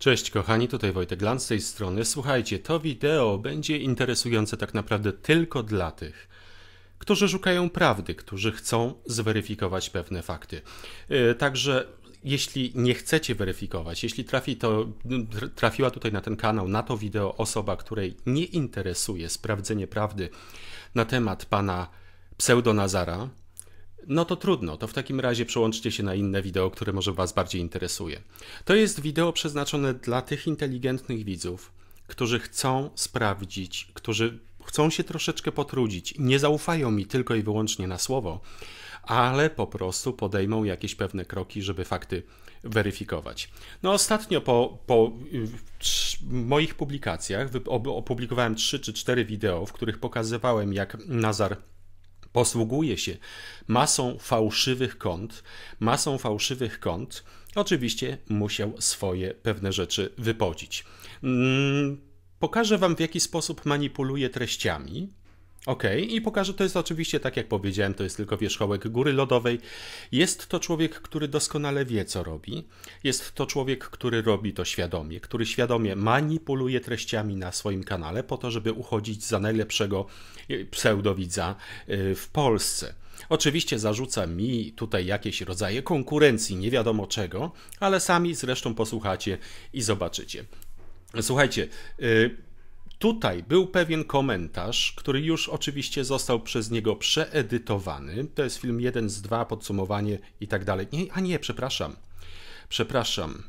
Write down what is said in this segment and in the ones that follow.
Cześć kochani, tutaj Wojtek Lan z tej strony. Słuchajcie, to wideo będzie interesujące tak naprawdę tylko dla tych, którzy szukają prawdy, którzy chcą zweryfikować pewne fakty. E, także jeśli nie chcecie weryfikować, jeśli trafi to, trafiła tutaj na ten kanał, na to wideo osoba, której nie interesuje sprawdzenie prawdy na temat pana pseudonazara, no to trudno, to w takim razie przełączcie się na inne wideo, które może Was bardziej interesuje. To jest wideo przeznaczone dla tych inteligentnych widzów, którzy chcą sprawdzić, którzy chcą się troszeczkę potrudzić, nie zaufają mi tylko i wyłącznie na słowo, ale po prostu podejmą jakieś pewne kroki, żeby fakty weryfikować. No ostatnio po, po y, moich publikacjach opublikowałem 3 czy 4 wideo, w których pokazywałem, jak Nazar Posługuje się masą fałszywych kont, masą fałszywych kont. Oczywiście musiał swoje pewne rzeczy wypodzić. Mm, pokażę Wam, w jaki sposób manipuluje treściami, OK, i pokażę, to jest oczywiście, tak jak powiedziałem, to jest tylko wierzchołek góry lodowej. Jest to człowiek, który doskonale wie, co robi. Jest to człowiek, który robi to świadomie, który świadomie manipuluje treściami na swoim kanale po to, żeby uchodzić za najlepszego e, pseudowidza e, w Polsce. Oczywiście zarzuca mi tutaj jakieś rodzaje konkurencji, nie wiadomo czego, ale sami zresztą posłuchacie i zobaczycie. Słuchajcie, yy, Tutaj był pewien komentarz, który już oczywiście został przez niego przeedytowany. To jest film jeden z dwa, podsumowanie i tak dalej. Nie, a nie, przepraszam. Przepraszam.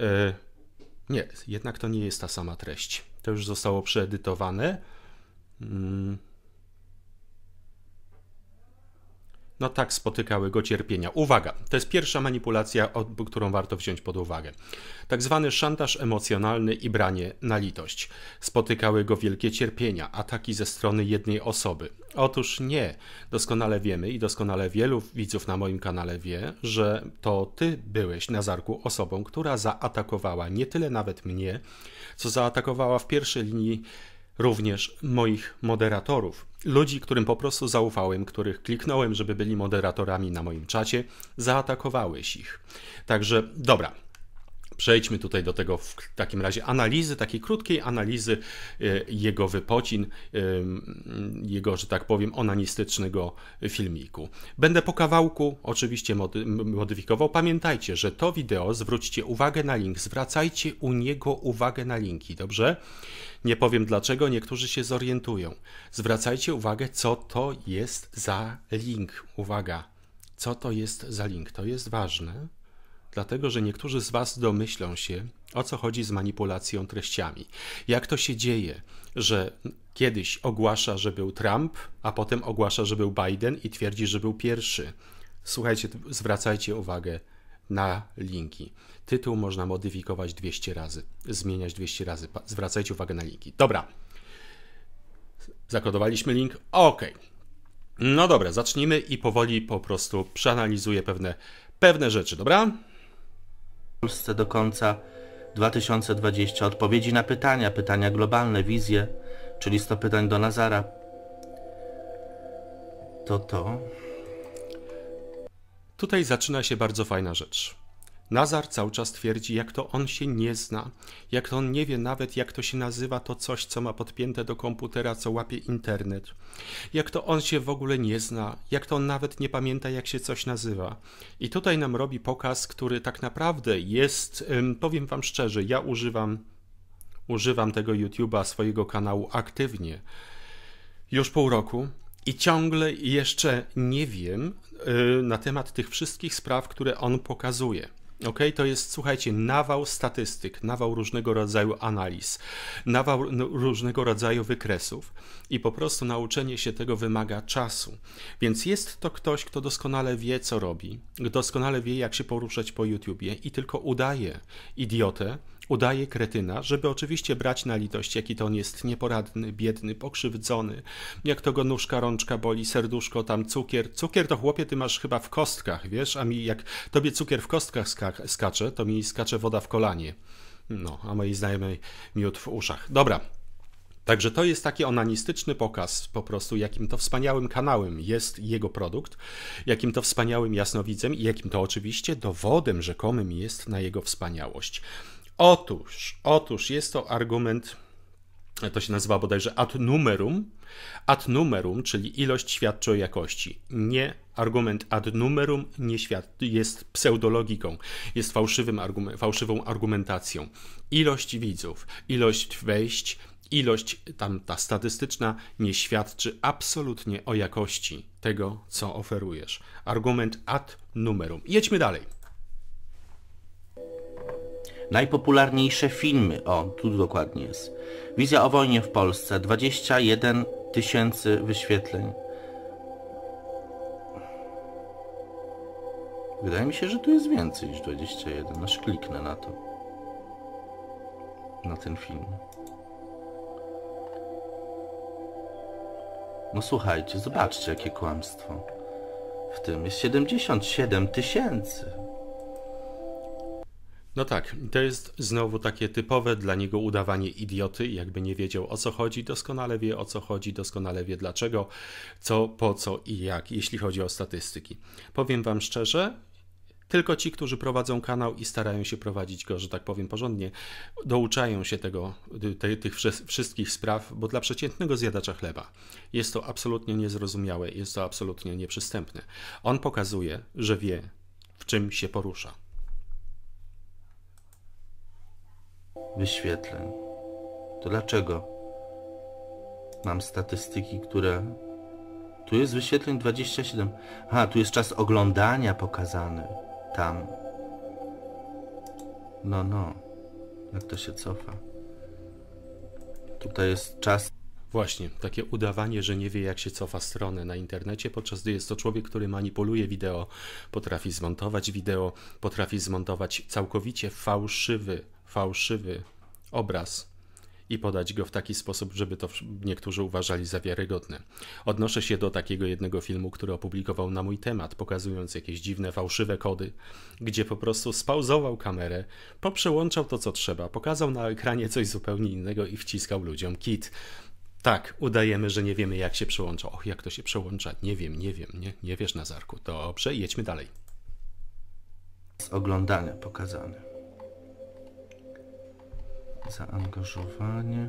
E, nie, jednak to nie jest ta sama treść. To już zostało przeedytowane. Mm. no tak spotykały go cierpienia. Uwaga, to jest pierwsza manipulacja, którą warto wziąć pod uwagę. Tak zwany szantaż emocjonalny i branie na litość. Spotykały go wielkie cierpienia, ataki ze strony jednej osoby. Otóż nie. Doskonale wiemy i doskonale wielu widzów na moim kanale wie, że to ty byłeś na zarku osobą, która zaatakowała nie tyle nawet mnie, co zaatakowała w pierwszej linii również moich moderatorów, ludzi, którym po prostu zaufałem, których kliknąłem, żeby byli moderatorami na moim czacie, zaatakowałeś ich. Także dobra, Przejdźmy tutaj do tego w takim razie analizy, takiej krótkiej analizy e, jego wypocin, e, jego, że tak powiem, onanistycznego filmiku. Będę po kawałku oczywiście modyfikował. Pamiętajcie, że to wideo, zwróćcie uwagę na link, zwracajcie u niego uwagę na linki, dobrze? Nie powiem dlaczego, niektórzy się zorientują. Zwracajcie uwagę, co to jest za link. Uwaga, co to jest za link, to jest ważne dlatego że niektórzy z Was domyślą się, o co chodzi z manipulacją treściami. Jak to się dzieje, że kiedyś ogłasza, że był Trump, a potem ogłasza, że był Biden i twierdzi, że był pierwszy. Słuchajcie, zwracajcie uwagę na linki. Tytuł można modyfikować 200 razy, zmieniać 200 razy. Zwracajcie uwagę na linki. Dobra. Zakodowaliśmy link. OK. No dobra, zacznijmy i powoli po prostu przeanalizuję pewne, pewne rzeczy, dobra? Polsce do końca 2020 odpowiedzi na pytania, pytania globalne, wizje, czyli 100 pytań do Nazara. To to. Tutaj zaczyna się bardzo fajna rzecz. Nazar cały czas twierdzi, jak to on się nie zna, jak to on nie wie nawet, jak to się nazywa to coś, co ma podpięte do komputera, co łapie internet. Jak to on się w ogóle nie zna, jak to on nawet nie pamięta, jak się coś nazywa. I tutaj nam robi pokaz, który tak naprawdę jest, powiem Wam szczerze, ja używam, używam tego YouTube'a, swojego kanału aktywnie już pół roku. I ciągle jeszcze nie wiem, y, na temat tych wszystkich spraw, które on pokazuje. Ok, to jest, słuchajcie, nawał statystyk, nawał różnego rodzaju analiz, nawał różnego rodzaju wykresów i po prostu nauczenie się tego wymaga czasu. Więc jest to ktoś, kto doskonale wie, co robi, doskonale wie, jak się poruszać po YouTubie i tylko udaje idiotę, Udaje kretyna, żeby oczywiście brać na litość, jaki to on jest nieporadny, biedny, pokrzywdzony, jak to go nóżka, rączka boli, serduszko, tam cukier. Cukier to chłopie, ty masz chyba w kostkach, wiesz, a mi jak tobie cukier w kostkach skak- skacze, to mi skacze woda w kolanie. No, a mojej znajomej miód w uszach. Dobra, Także to jest taki onanistyczny pokaz po prostu, jakim to wspaniałym kanałem jest jego produkt, jakim to wspaniałym jasnowidzem i jakim to oczywiście dowodem rzekomym jest na jego wspaniałość. Otóż, otóż jest to argument, to się nazywa bodajże ad numerum, ad numerum, czyli ilość świadczy o jakości. Nie argument ad numerum nie świad- jest pseudologiką, jest fałszywym fałszywą argumentacją. Ilość widzów, ilość wejść, ilość tam ta statystyczna nie świadczy absolutnie o jakości tego, co oferujesz. Argument ad numerum. Jedźmy dalej. Najpopularniejsze filmy, o, tu dokładnie jest. Wizja o wojnie w Polsce, 21 tysięcy wyświetleń. Wydaje mi się, że tu jest więcej niż 21, aż kliknę na to. Na ten film. No słuchajcie, zobaczcie jakie kłamstwo. W tym jest 77 tysięcy. No tak, to jest znowu takie typowe dla niego udawanie idioty, jakby nie wiedział o co chodzi, doskonale wie o co chodzi, doskonale wie dlaczego, co, po co i jak, jeśli chodzi o statystyki. Powiem Wam szczerze, tylko ci, którzy prowadzą kanał i starają się prowadzić go, że tak powiem porządnie, douczają się tego, te, tych wszystkich spraw, bo dla przeciętnego zjadacza chleba jest to absolutnie niezrozumiałe, jest to absolutnie nieprzystępne. On pokazuje, że wie, w czym się porusza wyświetleń. To dlaczego mam statystyki, które... Tu jest wyświetleń 27. Aha, tu jest czas oglądania pokazany. Tam. No, no. Jak to się cofa. Tutaj jest czas Właśnie, takie udawanie, że nie wie jak się cofa strony na internecie, podczas gdy jest to człowiek, który manipuluje wideo, potrafi zmontować wideo, potrafi zmontować całkowicie fałszywy fałszywy obraz i podać go w taki sposób, żeby to niektórzy uważali za wiarygodne. Odnoszę się do takiego jednego filmu, który opublikował na mój temat, pokazując jakieś dziwne, fałszywe kody, gdzie po prostu spauzował kamerę, poprzełączał to co trzeba, pokazał na ekranie coś zupełnie innego i wciskał ludziom kit. Tak, udajemy, że nie wiemy jak się przełącza. Och, jak to się przełącza? Nie wiem, nie wiem, nie, nie wiesz Nazarku. Dobrze, jedźmy dalej. Z oglądania pokazane. Zaangażowanie.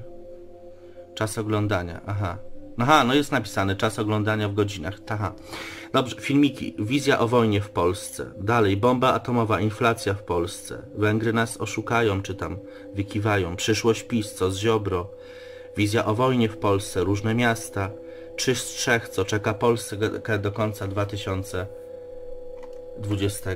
Czas oglądania. Aha. Aha, no jest napisane czas oglądania w godzinach. taha Dobrze, filmiki. Wizja o wojnie w Polsce. Dalej, bomba atomowa, inflacja w Polsce. Węgry nas oszukają, czy tam wykiwają. Przyszłość PiS, co z Ziobro. Wizja o wojnie w Polsce, różne miasta. czy z trzech, co czeka Polskę do końca 2020.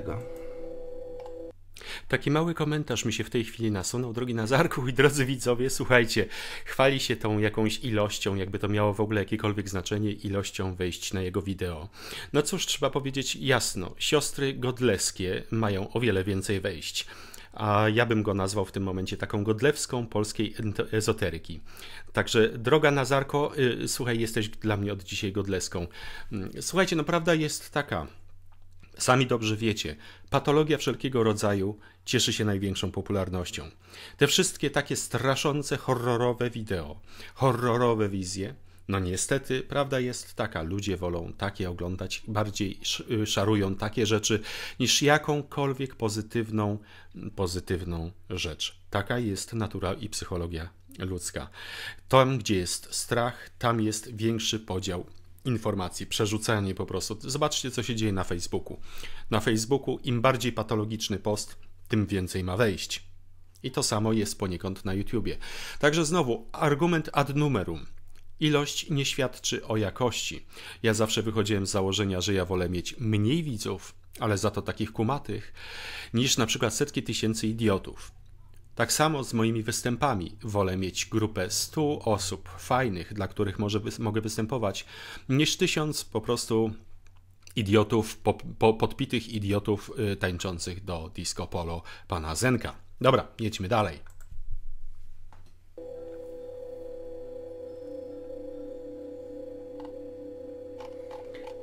Taki mały komentarz mi się w tej chwili nasunął, drogi Nazarku i drodzy widzowie, słuchajcie, chwali się tą jakąś ilością, jakby to miało w ogóle jakiekolwiek znaczenie, ilością wejść na jego wideo. No cóż, trzeba powiedzieć jasno, siostry godleskie mają o wiele więcej wejść a ja bym go nazwał w tym momencie taką godlewską polskiej ezoteryki. Także droga Nazarko, y, słuchaj, jesteś dla mnie od dzisiaj godleską. Mm, słuchajcie, no prawda jest taka. Sami dobrze wiecie, patologia wszelkiego rodzaju cieszy się największą popularnością. Te wszystkie takie straszące, horrorowe wideo, horrorowe wizje, no niestety, prawda jest taka, ludzie wolą takie oglądać, bardziej y, szarują takie rzeczy niż jakąkolwiek pozytywną, pozytywną rzecz. Taka jest natura i psychologia ludzka. Tam, gdzie jest strach, tam jest większy podział informacji, przerzucanie po prostu. Zobaczcie, co się dzieje na Facebooku. Na Facebooku im bardziej patologiczny post, tym więcej ma wejść. I to samo jest poniekąd na YouTubie. Także znowu argument ad numerum. Ilość nie świadczy o jakości. Ja zawsze wychodziłem z założenia, że ja wolę mieć mniej widzów, ale za to takich kumatych, niż na przykład setki tysięcy idiotów. Tak samo z moimi występami. Wolę mieć grupę 100 osób fajnych, dla których może, mogę występować, niż tysiąc po prostu idiotów, po, po, podpitych idiotów y, tańczących do disco polo pana Zenka. Dobra, jedźmy dalej.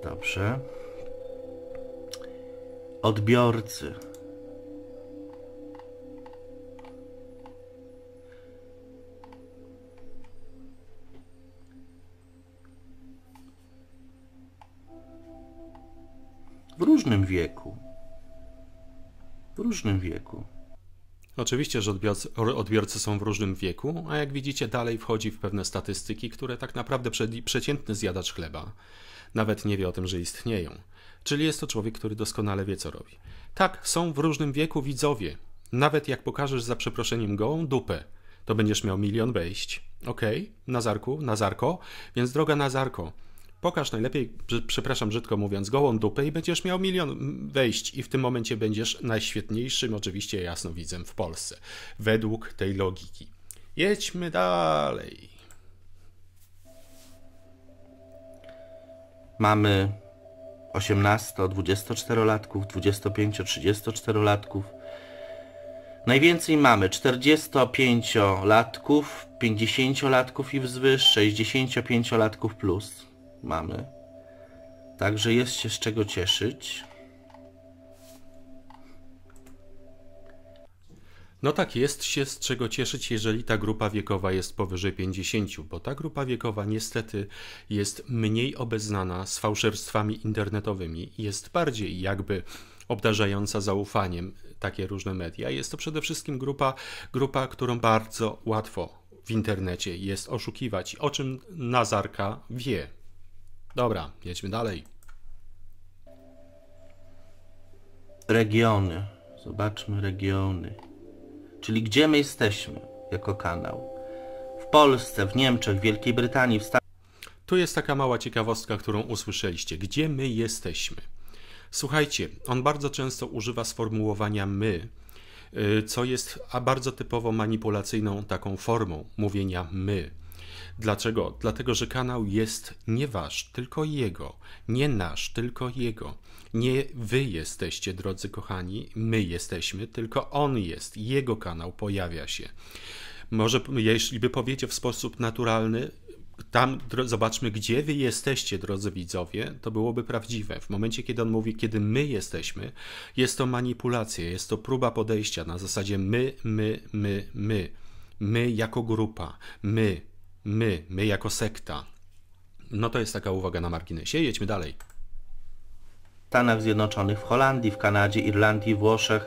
Dobrze. Odbiorcy. różnym wieku. W różnym wieku. Oczywiście, że odbiorcy są w różnym wieku, a jak widzicie, dalej wchodzi w pewne statystyki, które tak naprawdę przeciętny zjadacz chleba nawet nie wie o tym, że istnieją. Czyli jest to człowiek, który doskonale wie, co robi. Tak, są w różnym wieku widzowie. Nawet jak pokażesz za przeproszeniem gołą dupę, to będziesz miał milion wejść. Okej, okay, Nazarku, Nazarko, więc droga Nazarko, pokaż najlepiej, przepraszam brzydko mówiąc, gołą dupę i będziesz miał milion wejść i w tym momencie będziesz najświetniejszym oczywiście jasnowidzem w Polsce. Według tej logiki. Jedźmy dalej. Mamy 18-24-latków, 25-34-latków. Najwięcej mamy 45-latków, 50-latków i wzwyż, 65-latków plus mamy. Także jest się z czego cieszyć. No tak, jest się z czego cieszyć, jeżeli ta grupa wiekowa jest powyżej 50, bo ta grupa wiekowa niestety jest mniej obeznana z fałszerstwami internetowymi, jest bardziej jakby obdarzająca zaufaniem takie różne media. Jest to przede wszystkim grupa, grupa którą bardzo łatwo w internecie jest oszukiwać, o czym Nazarka wie. Dobra, jedźmy dalej. Regiony. Zobaczmy regiony. Czyli gdzie my jesteśmy jako kanał? W Polsce, w Niemczech, w Wielkiej Brytanii, w Stanach. Tu jest taka mała ciekawostka, którą usłyszeliście. Gdzie my jesteśmy? Słuchajcie, on bardzo często używa sformułowania my, y, co jest bardzo typowo manipulacyjną taką formą mówienia my. Dlaczego? Dlatego, że kanał jest nie wasz, tylko jego, nie nasz, tylko jego. Nie wy jesteście, drodzy kochani, my jesteśmy, tylko on jest, jego kanał pojawia się. Może, jeśli by powiecie w sposób naturalny, tam zobaczmy, gdzie wy jesteście, drodzy widzowie, to byłoby prawdziwe. W momencie, kiedy on mówi, kiedy my jesteśmy, jest to manipulacja, jest to próba podejścia na zasadzie my, my, my, my. My jako grupa, my, my, my jako sekta. No to jest taka uwaga na marginesie. Jedźmy dalej. W Stanach Zjednoczonych, w Holandii, w Kanadzie, Irlandii, Włoszech,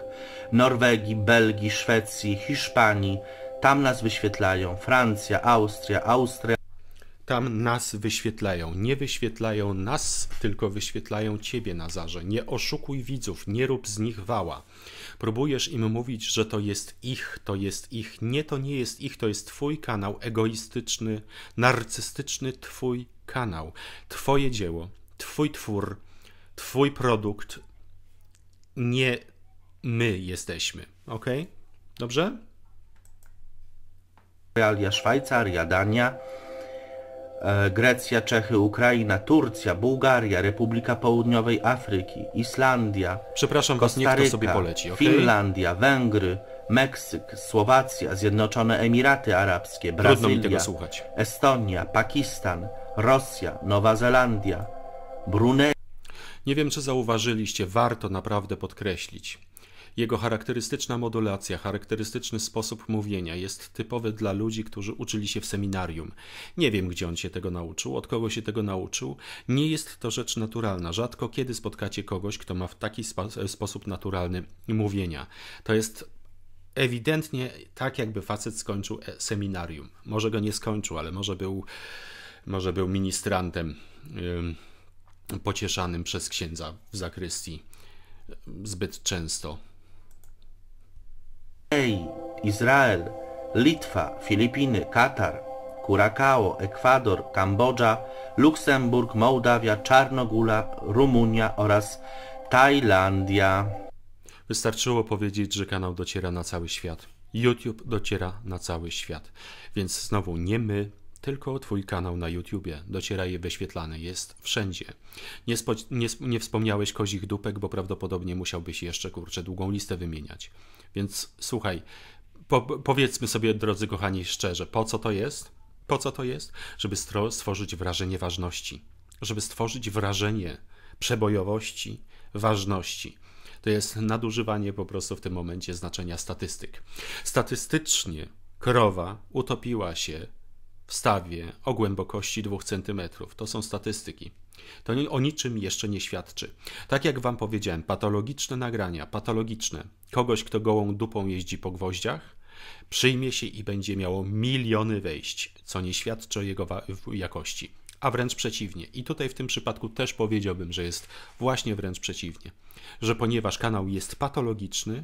Norwegii, Belgii, Szwecji, Hiszpanii. Tam nas wyświetlają. Francja, Austria, Austria. Tam nas wyświetlają. Nie wyświetlają nas, tylko wyświetlają ciebie, Nazarze. Nie oszukuj widzów, nie rób z nich wała. Próbujesz im mówić, że to jest ich, to jest ich. Nie, to nie jest ich, to jest twój kanał egoistyczny, narcystyczny, twój kanał, twoje dzieło, twój twór, twój produkt. Nie my jesteśmy, ok? Dobrze? Realia Szwajcaria, Dania, E, Grecja, Czechy, Ukraina, Turcja, Bułgaria, Republika Południowej Afryki, Islandia, Przepraszam Kostaryka, was, niech to sobie poleci, okay? Finlandia, Węgry, Meksyk, Słowacja, Zjednoczone Emiraty Arabskie, Brazylia, Estonia, Pakistan, Rosja, Nowa Zelandia, Brunei. Nie wiem, czy zauważyliście, warto naprawdę podkreślić. Jego charakterystyczna modulacja, charakterystyczny sposób mówienia jest typowy dla ludzi, którzy uczyli się w seminarium. Nie wiem, gdzie on się tego nauczył, od kogo się tego nauczył. Nie jest to rzecz naturalna. Rzadko kiedy spotkacie kogoś, kto ma w taki spo- sposób naturalny mówienia. To jest ewidentnie tak, jakby facet skończył e, seminarium. Może go nie skończył, ale może był, może był ministrantem yy, pocieszanym przez księdza w zakrystii e, zbyt często. Korei, Izrael, Litwa, Filipiny, Katar, Curacao, Ekwador, Kambodża, Luksemburg, Mołdawia, Czarnogóra, Rumunia oraz Tajlandia. Wystarczyło powiedzieć, że kanał dociera na cały świat. YouTube dociera na cały świat. Więc znowu nie my, tylko Twój kanał na YouTubie. Dociera je wyświetlany, jest wszędzie. Nie, nie, nie wspomniałeś kozich dupek, bo prawdopodobnie musiałbyś jeszcze kurczę długą listę wymieniać. Więc słuchaj, po, powiedzmy sobie, drodzy kochani, szczerze, po co to jest? Po co to jest? Żeby stworzyć wrażenie ważności, żeby stworzyć wrażenie przebojowości, ważności. To jest nadużywanie po prostu w tym momencie znaczenia statystyk. Statystycznie krowa utopiła się w stawie o głębokości 2 cm. To są statystyki. To o niczym jeszcze nie świadczy. Tak jak Wam powiedziałem, patologiczne nagrania, patologiczne, kogoś, kto gołą dupą jeździ po gwoździach, przyjmie się i będzie miało miliony wejść, co nie świadczy o jego jakości, a wręcz przeciwnie. I tutaj w tym przypadku też powiedziałbym, że jest właśnie wręcz przeciwnie, że ponieważ kanał jest patologiczny,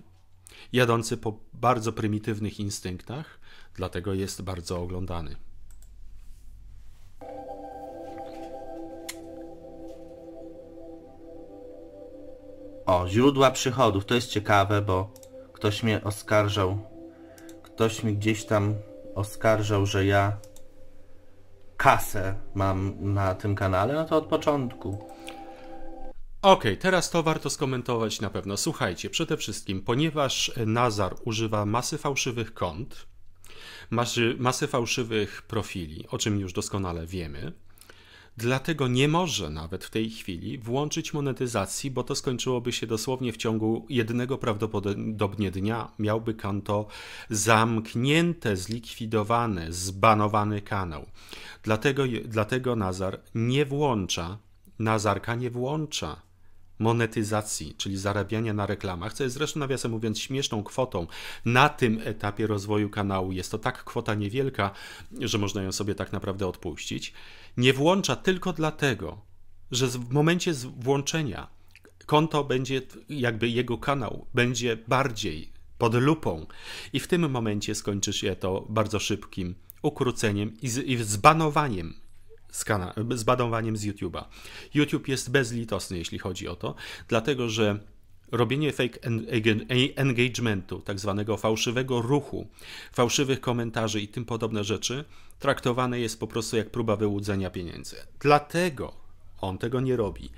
jadący po bardzo prymitywnych instynktach, dlatego jest bardzo oglądany. O, źródła przychodów. To jest ciekawe, bo ktoś mnie oskarżał. Ktoś mi gdzieś tam oskarżał, że ja kasę mam na tym kanale, no to od początku. Okej, okay, teraz to warto skomentować na pewno. Słuchajcie, przede wszystkim, ponieważ Nazar używa masy fałszywych kont, masy, masy fałszywych profili, o czym już doskonale wiemy, Dlatego nie może nawet w tej chwili włączyć monetyzacji, bo to skończyłoby się dosłownie w ciągu jednego prawdopodobnie dnia. Miałby konto zamknięte, zlikwidowane, zbanowany kanał. Dlatego, dlatego Nazar nie włącza, Nazarka nie włącza monetyzacji, czyli zarabiania na reklamach, co jest zresztą nawiasem mówiąc śmieszną kwotą. Na tym etapie rozwoju kanału jest to tak kwota niewielka, że można ją sobie tak naprawdę odpuścić. Nie włącza tylko dlatego, że w momencie włączenia konto będzie, jakby jego kanał będzie bardziej pod lupą i w tym momencie skończy się to bardzo szybkim ukróceniem i, z, i zbanowaniem z, z z YouTube'a. YouTube jest bezlitosny, jeśli chodzi o to, dlatego że robienie fake engagementu, tak zwanego fałszywego ruchu, fałszywych komentarzy i tym podobne rzeczy, traktowane jest po prostu jak próba wyłudzenia pieniędzy. Dlatego on tego nie robi.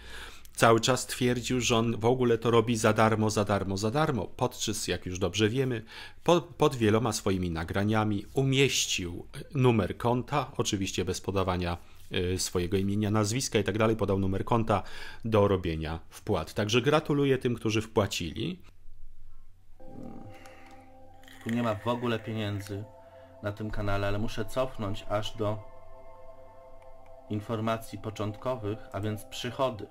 Cały czas twierdził, że on w ogóle to robi za darmo, za darmo, za darmo. Podczas, jak już dobrze wiemy, pod wieloma swoimi nagraniami umieścił numer konta, oczywiście bez podawania E, swojego imienia, nazwiska i tak dalej, podał numer konta do robienia wpłat. Także gratuluję tym, którzy wpłacili. Tu nie ma w ogóle pieniędzy na tym kanale, ale muszę cofnąć aż do informacji początkowych, a więc przychody.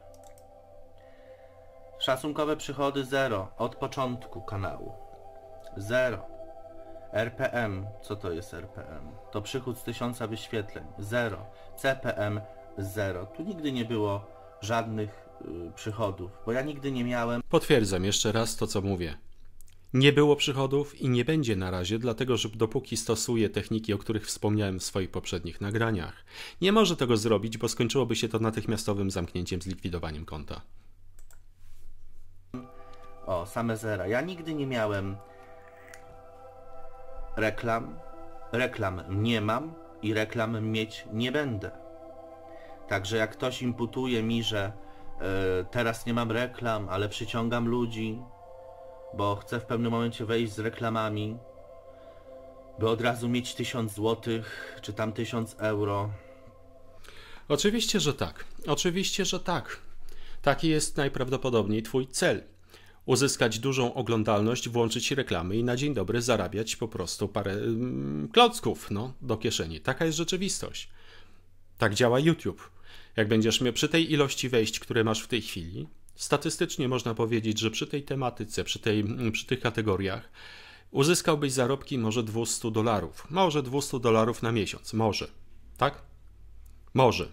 Szacunkowe przychody zero od początku kanału. Zero. RPM, co to jest RPM? To przychód z tysiąca wyświetleń, 0. CPM 0. Tu nigdy nie było żadnych y, przychodów, bo ja nigdy nie miałem. Potwierdzam jeszcze raz to, co mówię. Nie było przychodów i nie będzie na razie, dlatego że dopóki stosuje techniki, o których wspomniałem w swoich poprzednich nagraniach, nie może tego zrobić, bo skończyłoby się to natychmiastowym zamknięciem, zlikwidowaniem konta. O, same zera. Ja nigdy nie miałem reklam, reklam nie mam i reklam mieć nie będę. Także jak ktoś imputuje mi, że y, teraz nie mam reklam, ale przyciągam ludzi, bo chcę w pewnym momencie wejść z reklamami, by od razu mieć 1000 złotych, czy tam 1000 euro. Oczywiście, że tak. Oczywiście, że tak. Taki jest najprawdopodobniej Twój cel uzyskać dużą oglądalność, włączyć reklamy i na dzień dobry zarabiać po prostu parę mm, klocków no, do kieszeni. Taka jest rzeczywistość. Tak działa YouTube. Jak będziesz miał przy tej ilości wejść, które masz w tej chwili, statystycznie można powiedzieć, że przy tej tematyce, przy, tej, mm, przy tych kategoriach uzyskałbyś zarobki może 200 dolarów. Może 200 dolarów na miesiąc. Może. Tak? Może.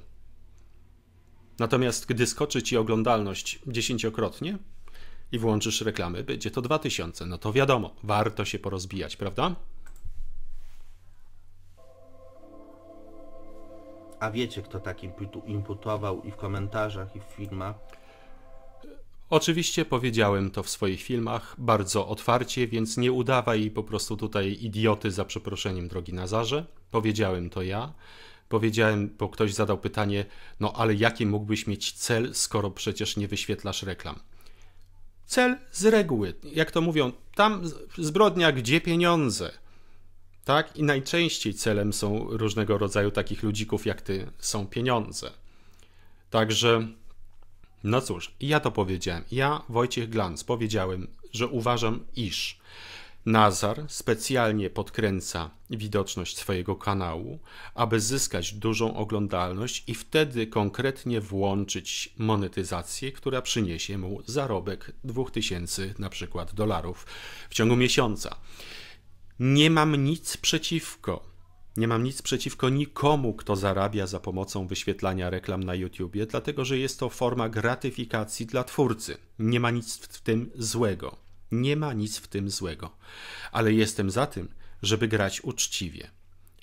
Natomiast gdy skoczy ci oglądalność dziesięciokrotnie, i włączysz reklamy, będzie to 2000. No to wiadomo, warto się porozbijać, prawda? A wiecie, kto tak imputował i w komentarzach, i w filmach? Oczywiście powiedziałem to w swoich filmach bardzo otwarcie, więc nie udawaj po prostu tutaj idioty za przeproszeniem, drogi Nazarze. Powiedziałem to ja. Powiedziałem, bo ktoś zadał pytanie, no ale jaki mógłbyś mieć cel, skoro przecież nie wyświetlasz reklam? cel z reguły. Jak to mówią, tam zbrodnia, gdzie pieniądze. Tak? I najczęściej celem są różnego rodzaju takich ludzików jak ty są pieniądze. Także, no cóż, ja to powiedziałem. Ja, Wojciech Glanz, powiedziałem, że uważam, iż Nazar specjalnie podkręca widoczność swojego kanału, aby zyskać dużą oglądalność i wtedy konkretnie włączyć monetyzację, która przyniesie mu zarobek 2000 na przykład dolarów w ciągu miesiąca. Nie mam nic przeciwko nie mam nic przeciwko nikomu, kto zarabia za pomocą wyświetlania reklam na YouTubie, dlatego że jest to forma gratyfikacji dla twórcy. Nie ma nic w tym złego. Nie ma nic w tym złego, ale jestem za tym, żeby grać uczciwie.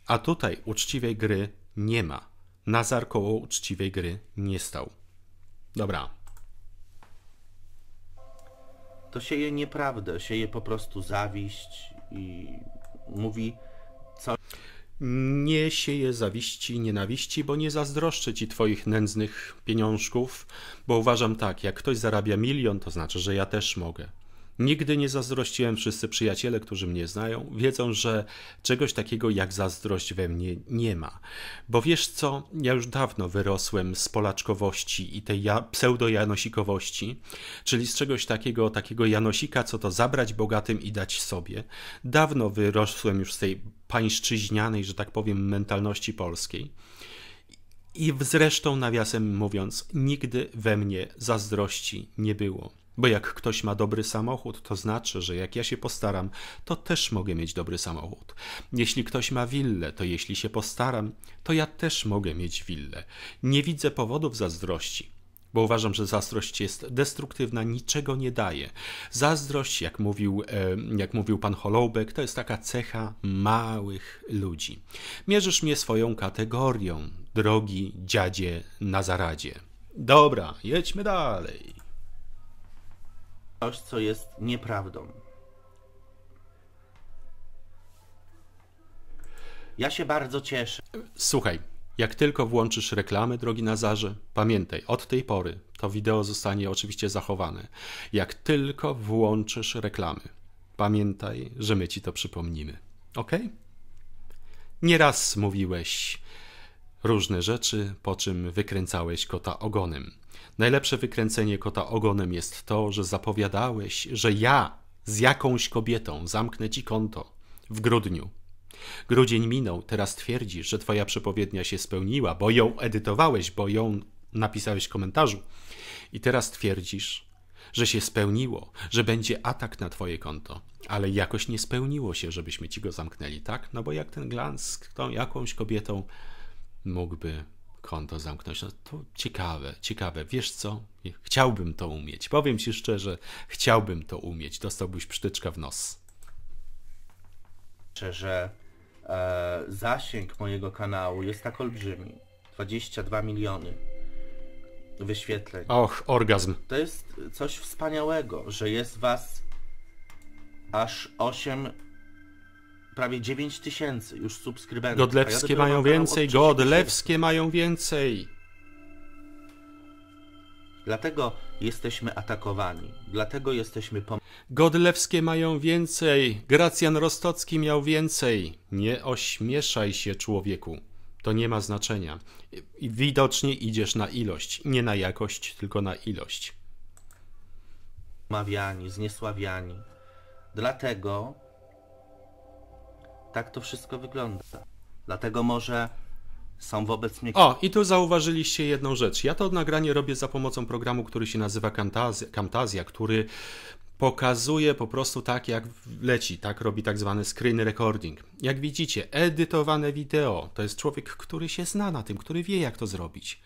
A tutaj uczciwej gry nie ma. Nazar koło uczciwej gry nie stał. Dobra. To sieje nieprawdę, sieje po prostu zawiść i mówi co. Nie sieje zawiści, nienawiści, bo nie zazdroszczę ci twoich nędznych pieniążków, bo uważam tak, jak ktoś zarabia milion, to znaczy, że ja też mogę. Nigdy nie zazdrościłem, wszyscy przyjaciele, którzy mnie znają, wiedzą, że czegoś takiego jak zazdrość we mnie nie ma. Bo wiesz co, ja już dawno wyrosłem z polaczkowości i tej ja, pseudo-janosikowości, czyli z czegoś takiego, takiego janosika, co to zabrać bogatym i dać sobie. Dawno wyrosłem już z tej pańszczyźnianej, że tak powiem, mentalności polskiej. I zresztą, nawiasem mówiąc, nigdy we mnie zazdrości nie było. Bo jak ktoś ma dobry samochód, to znaczy, że jak ja się postaram, to też mogę mieć dobry samochód. Jeśli ktoś ma willę, to jeśli się postaram, to ja też mogę mieć willę. Nie widzę powodów zazdrości bo uważam, że zazdrość jest destruktywna, niczego nie daje. Zazdrość, jak mówił, e, jak mówił pan Holoubek, to jest taka cecha małych ludzi. Mierzysz mnie swoją kategorią, drogi dziadzie na zaradzie. Dobra, jedźmy dalej coś, co jest nieprawdą. Ja się bardzo cieszę. Słuchaj, jak tylko włączysz reklamy, drogi Nazarze, pamiętaj, od tej pory to wideo zostanie oczywiście zachowane. Jak tylko włączysz reklamy, pamiętaj, że my ci to przypomnimy. Ok? Nieraz mówiłeś, różne rzeczy, po czym wykręcałeś kota ogonem. Najlepsze wykręcenie kota ogonem jest to, że zapowiadałeś, że ja z jakąś kobietą zamknę ci konto w grudniu. Grudzień minął, teraz twierdzisz, że twoja przepowiednia się spełniła, bo ją edytowałeś, bo ją napisałeś w komentarzu. I teraz twierdzisz, że się spełniło, że będzie atak na twoje konto, ale jakoś nie spełniło się, żebyśmy ci go zamknęli, tak? No bo jak ten glans z tą jakąś kobietą mógłby konto zamknąć. No to ciekawe, ciekawe. Wiesz co? Chciałbym to umieć. Powiem ci szczerze, chciałbym to umieć. Dostałbyś psztyczka w nos. Szczerze, e, zasięg mojego kanału jest tak olbrzymi. 22 miliony wyświetleń. Och, orgazm. To jest coś wspaniałego, że jest was aż 8 prawie 9 tysięcy już subskrybentów. Godlewskie ja mają więcej, Godlewskie mają więcej. Dlatego jesteśmy atakowani, dlatego jesteśmy pom- Godlewskie mają więcej, Gracjan Rostocki miał więcej. Nie ośmieszaj się, człowieku. To nie ma znaczenia. Widocznie idziesz na ilość, nie na jakość, tylko na ilość. Mawiani, zniesławiani. Dlatego tak to wszystko wygląda. Dlatego może są wobec mnie. O, i tu zauważyliście jedną rzecz. Ja to nagranie robię za pomocą programu, który się nazywa Camtasia, Camtasia który pokazuje po prostu tak, jak leci, tak robi tak zwany screen recording. Jak widzicie, edytowane wideo to jest człowiek, który się zna na tym, który wie, jak to zrobić.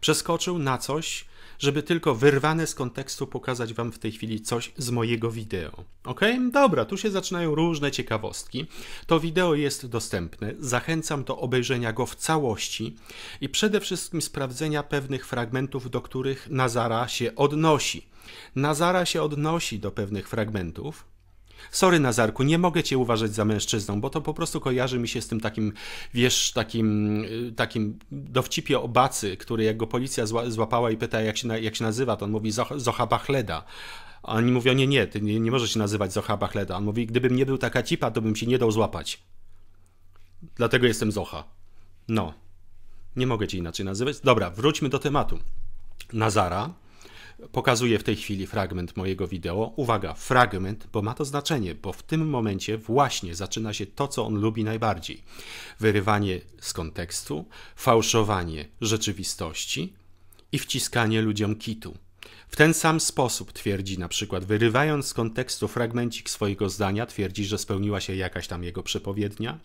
Przeskoczył na coś, żeby tylko wyrwane z kontekstu pokazać wam w tej chwili coś z mojego wideo. Ok? Dobra, tu się zaczynają różne ciekawostki. To wideo jest dostępne. Zachęcam do obejrzenia go w całości i przede wszystkim sprawdzenia pewnych fragmentów, do których Nazara się odnosi. Nazara się odnosi do pewnych fragmentów, Sorry, Nazarku, nie mogę cię uważać za mężczyzną, bo to po prostu kojarzy mi się z tym takim, wiesz, takim, y, takim dowcipie o bacy, który jak go policja złapała i pyta, jak się, jak się nazywa, to on mówi Zocha Bachleda. A oni mówią, nie, nie, ty nie, nie możesz się nazywać Zocha Bachleda. On mówi, gdybym nie był taka cipa, to bym się nie dał złapać. Dlatego jestem Zocha. No. Nie mogę cię inaczej nazywać. Dobra, wróćmy do tematu. Nazara Pokazuję w tej chwili fragment mojego wideo. Uwaga, fragment, bo ma to znaczenie, bo w tym momencie właśnie zaczyna się to, co on lubi najbardziej: wyrywanie z kontekstu, fałszowanie rzeczywistości i wciskanie ludziom kitu. W ten sam sposób twierdzi na przykład, wyrywając z kontekstu fragmencik swojego zdania, twierdzi, że spełniła się jakaś tam jego przepowiednia.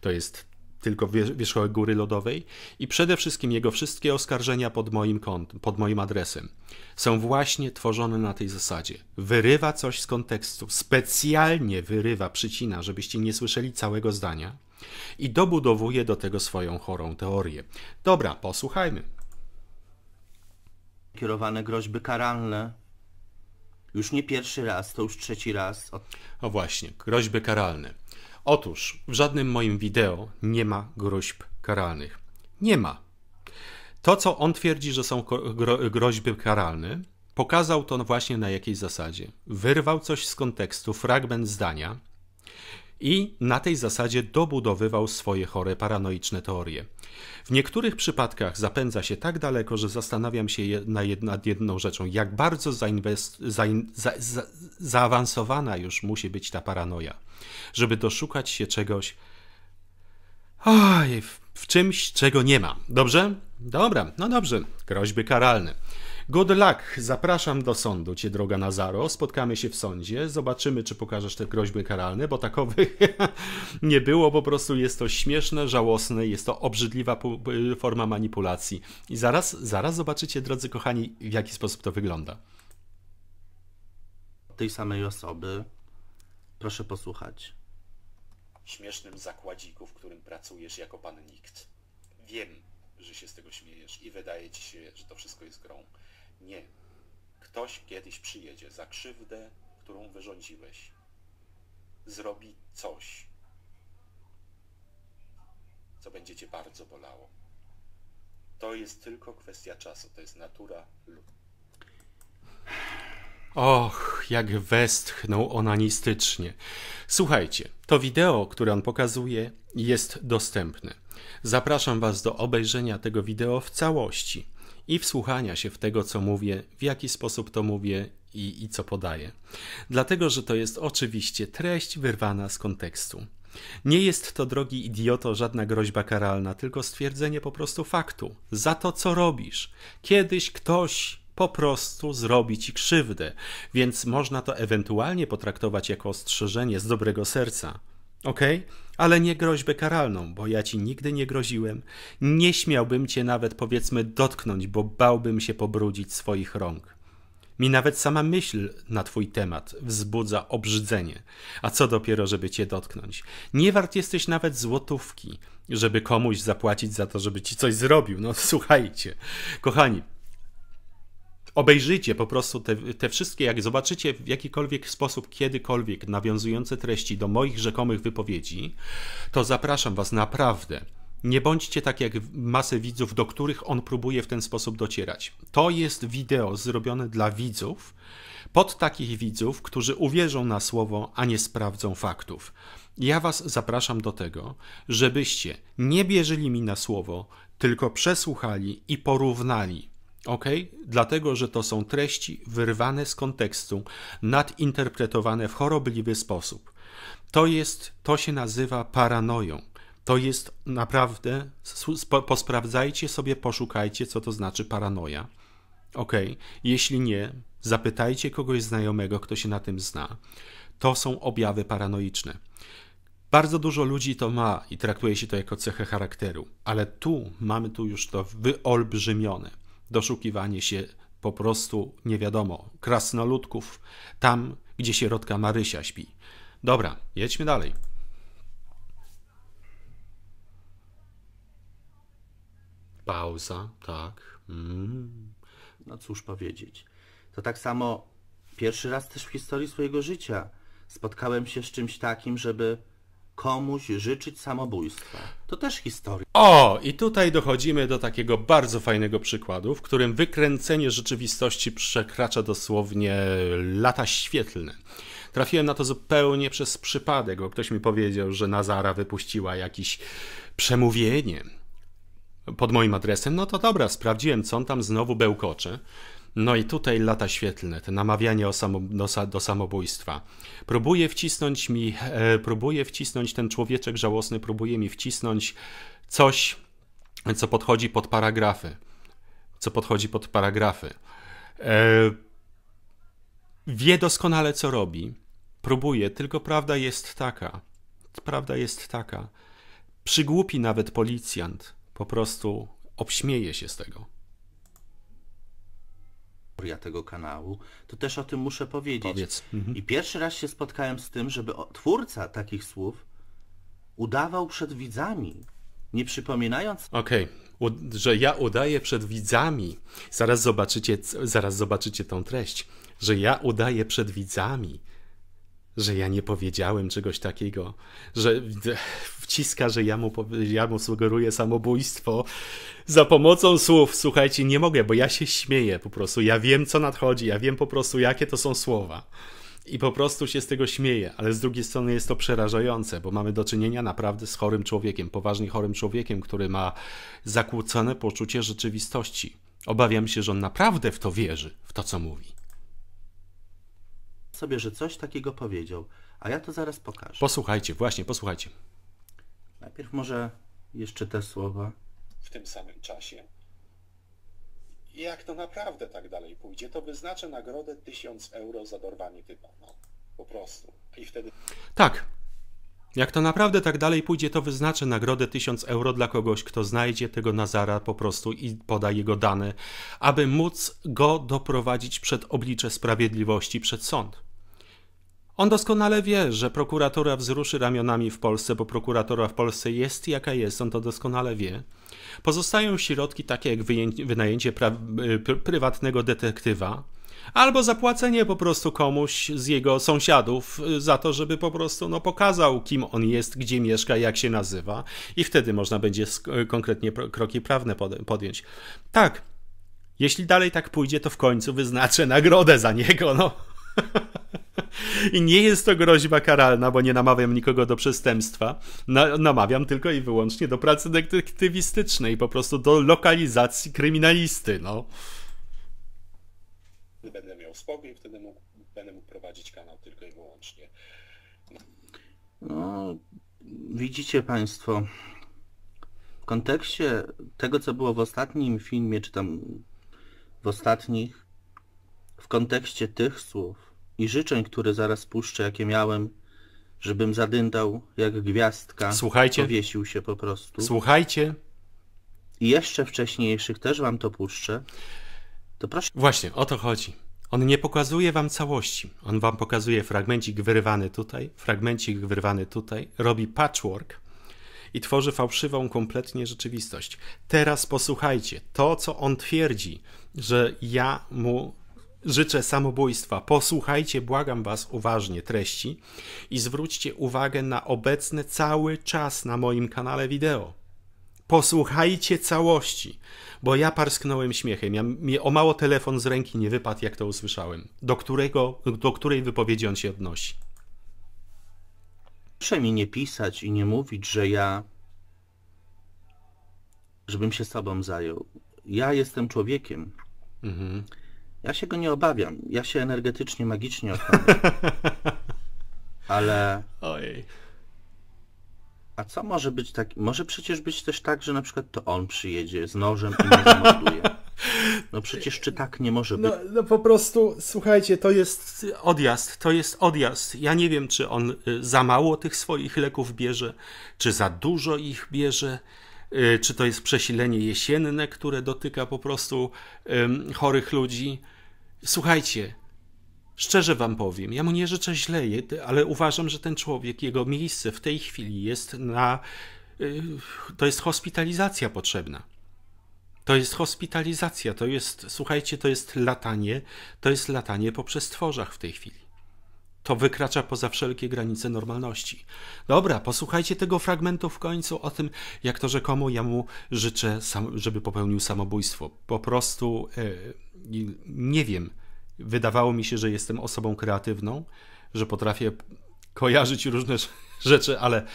To jest tylko wierzchołek góry lodowej i przede wszystkim jego wszystkie oskarżenia pod moim kątem, pod moim adresem są właśnie tworzone na tej zasadzie. Wyrywa coś z kontekstu, specjalnie wyrywa, przycina, żebyście nie słyszeli całego zdania i dobudowuje do tego swoją chorą teorię. Dobra, posłuchajmy. Kierowane groźby karalne. Już nie pierwszy raz, to już trzeci raz. O właśnie, groźby karalne. Otóż w żadnym moim wideo nie ma groźb karalnych. Nie ma. To, co on twierdzi, że są groźby karalne, pokazał to właśnie na jakiej zasadzie. Wyrwał coś z kontekstu, fragment zdania i na tej zasadzie dobudowywał swoje chore paranoiczne teorie. W niektórych przypadkach zapędza się tak daleko, że zastanawiam się jedna, nad jedną rzeczą, jak bardzo zainwest, zain, za, za, zaawansowana już musi być ta paranoja, żeby doszukać się czegoś oj, w, w czymś, czego nie ma. Dobrze? Dobra, no dobrze, groźby karalne. Good luck, zapraszam do sądu cię, droga Nazaro. Spotkamy się w sądzie, zobaczymy, czy pokażesz te groźby karalne, bo takowych nie było. Po prostu jest to śmieszne, żałosne, jest to obrzydliwa forma manipulacji. I zaraz, zaraz zobaczycie, drodzy kochani, w jaki sposób to wygląda. Tej samej osoby, proszę posłuchać. Śmiesznym zakładziku, w którym pracujesz jako pan nikt. Wiem, że się z tego śmiejesz i wydaje ci się, że to wszystko jest grą. Nie. Ktoś kiedyś przyjedzie za krzywdę, którą wyrządziłeś. Zrobi coś, co będzie cię bardzo bolało. To jest tylko kwestia czasu, to jest natura ludzka. Och, jak westchnął onanistycznie. Słuchajcie, to wideo, które on pokazuje, jest dostępne. Zapraszam Was do obejrzenia tego wideo w całości i wsłuchania się w tego, co mówię, w jaki sposób to mówię i, i co podaję. Dlatego, że to jest oczywiście treść wyrwana z kontekstu. Nie jest to, drogi idioto, żadna groźba karalna, tylko stwierdzenie po prostu faktu. Za to, co robisz. Kiedyś ktoś po prostu zrobi ci krzywdę, więc można to ewentualnie potraktować jako ostrzeżenie z dobrego serca. ok? ale nie groźbę karalną, bo ja ci nigdy nie groziłem. Nie śmiałbym cię nawet, powiedzmy, dotknąć, bo bałbym się pobrudzić swoich rąk. Mi nawet sama myśl na twój temat wzbudza obrzydzenie, a co dopiero, żeby cię dotknąć. Nie wart jesteś nawet złotówki, żeby komuś zapłacić za to, żeby ci coś zrobił. No słuchajcie, kochani, obejrzyjcie po prostu te, te, wszystkie, jak zobaczycie w jakikolwiek sposób, kiedykolwiek nawiązujące treści do moich rzekomych wypowiedzi, to zapraszam Was naprawdę. Nie bądźcie tak jak masę widzów, do których on próbuje w ten sposób docierać. To jest wideo zrobione dla widzów, pod takich widzów, którzy uwierzą na słowo, a nie sprawdzą faktów. Ja Was zapraszam do tego, żebyście nie bierzyli mi na słowo, tylko przesłuchali i porównali Ok? Dlatego, że to są treści wyrwane z kontekstu, nadinterpretowane w chorobliwy sposób. To jest, to się nazywa paranoją. To jest naprawdę, posprawdzajcie sobie, poszukajcie, co to znaczy paranoja. Ok? Jeśli nie, zapytajcie kogoś znajomego, kto się na tym zna. To są objawy paranoiczne. Bardzo dużo ludzi to ma i traktuje się to jako cechę charakteru, ale tu mamy tu już to wyolbrzymione doszukiwanie się po prostu, nie wiadomo, krasnoludków tam, gdzie środka Marysia śpi. Dobra, jedźmy dalej. Pauza, tak. Mm. No cóż powiedzieć. To tak samo pierwszy raz też w historii swojego życia spotkałem się z czymś takim, żeby komuś życzyć samobójstwa. To też historia. O, i tutaj dochodzimy do takiego bardzo fajnego przykładu, w którym wykręcenie rzeczywistości przekracza dosłownie lata świetlne. Trafiłem na to zupełnie przez przypadek, bo ktoś mi powiedział, że Nazara wypuściła jakieś przemówienie pod moim adresem. No to dobra, sprawdziłem, co on tam znowu bełkocze. No i tutaj lata świetlne, to namawianie samo, do, do, samobójstwa. Próbuje wcisnąć mi, e, próbuje wcisnąć ten człowieczek żałosny, próbuje mi wcisnąć coś, co podchodzi pod paragrafy. Co podchodzi pod paragrafy. E, wie doskonale, co robi. Próbuje, tylko prawda jest taka. Prawda jest taka. Przygłupi nawet policjant. Po prostu obśmieje się z tego historia tego kanału, to też o tym muszę powiedzieć. Mhm. I pierwszy raz się spotkałem z tym, żeby twórca takich słów udawał przed widzami, nie przypominając... Okej, okay. że ja udaję przed widzami. Zaraz zobaczycie, zaraz zobaczycie tą treść. Że ja udaję przed widzami że ja nie powiedziałem czegoś takiego, że wciska, że ja mu, ja mu sugeruję samobójstwo za pomocą słów. Słuchajcie, nie mogę, bo ja się śmieję po prostu. Ja wiem, co nadchodzi, ja wiem po prostu, jakie to są słowa. I po prostu się z tego śmieję, ale z drugiej strony jest to przerażające, bo mamy do czynienia naprawdę z chorym człowiekiem, poważnie chorym człowiekiem, który ma zakłócone poczucie rzeczywistości. Obawiam się, że on naprawdę w to wierzy, w to co mówi sobie, że coś takiego powiedział, a ja to zaraz pokażę. Posłuchajcie, właśnie, posłuchajcie. Najpierw może jeszcze te słowa. W tym samym czasie. Jak to naprawdę tak dalej pójdzie, to wyznaczę nagrodę 1000 euro za dorwanie typa. No, po prostu. I wtedy... Tak, jak to naprawdę tak dalej pójdzie, to wyznaczę nagrodę 1000 euro dla kogoś, kto znajdzie tego Nazara po prostu i poda jego dane, aby móc go doprowadzić przed oblicze sprawiedliwości, przed sąd. On doskonale wie, że prokuratura wzruszy ramionami w Polsce, bo prokuratura w Polsce jest jaka jest, on to doskonale wie. Pozostają środki takie jak wynajęcie y, prywatnego detektywa, albo zapłacenie po prostu komuś z jego sąsiadów y, za to, żeby po prostu no, pokazał, kim on jest, gdzie mieszka, jak się nazywa, i wtedy można będzie y, konkretnie kroki prawne podjąć. Tak, jeśli dalej tak pójdzie, to w końcu wyznaczę nagrodę za niego. No. I nie jest to groźba karalna, bo nie namawiam nikogo do przestępstwa. Na, namawiam tylko i wyłącznie do pracy detektywistycznej, po prostu do lokalizacji kryminalisty. No. Będę miał spokój, wtedy mógł, będę mógł prowadzić kanał tylko i wyłącznie. No, widzicie Państwo, w kontekście tego, co było w ostatnim filmie, czy tam w ostatnich, kontekście tych słów i życzeń, które zaraz puszczę, jakie miałem, żebym zadyndał jak gwiazdka, Słuchajcie. powiesił się po prostu. Słuchajcie. I jeszcze wcześniejszych też wam to puszczę. To proszę. Właśnie, o to chodzi. On nie pokazuje wam całości. On wam pokazuje fragmencik wyrywany tutaj, fragmencik wyrywany tutaj, robi patchwork i tworzy fałszywą kompletnie rzeczywistość. Teraz posłuchajcie, to co on twierdzi, że ja mu życzę samobójstwa. Posłuchajcie, błagam Was uważnie treści i zwróćcie uwagę na obecne cały czas na moim kanale wideo. Posłuchajcie całości, bo ja parsknąłem śmiechem. Ja, o mało telefon z ręki nie wypadł, jak to usłyszałem. Do, którego, do której wypowiedzi on się odnosi? Proszę mi nie pisać i nie mówić, że ja. żebym się sobą zajął. Ja jestem człowiekiem. Mhm. Ja się go nie obawiam. Ja się energetycznie, magicznie ochronię. Ale... Ojej. A co może być tak? Może przecież być też tak, że na przykład to on przyjedzie z nożem i mnie zamorduje. No przecież czy tak nie może no, być? No, no, po prostu, słuchajcie, to jest odjazd, to jest odjazd. Ja nie wiem, czy on y, za mało tych swoich leków bierze, czy za dużo ich bierze. Y, czy to jest przesilenie jesienne, które dotyka po prostu chorych ludzi. Słuchajcie, szczerze wam powiem, ja mu nie życzę źle, ale uważam, że ten człowiek, jego miejsce w tej chwili jest na. Y, to jest hospitalizacja potrzebna. To jest hospitalizacja, to jest, słuchajcie, to jest latanie, to jest latanie poprzez przestworzach w tej chwili to wykracza poza wszelkie granice normalności. Dobra, posłuchajcie tego fragmentu w końcu o tym, jak to rzekomo ja mu życzę, żeby popełnił samobójstwo. Po prostu e, nie wiem. Wydawało mi się, że jestem osobą kreatywną, że potrafię kojarzyć różne rzeczy, ale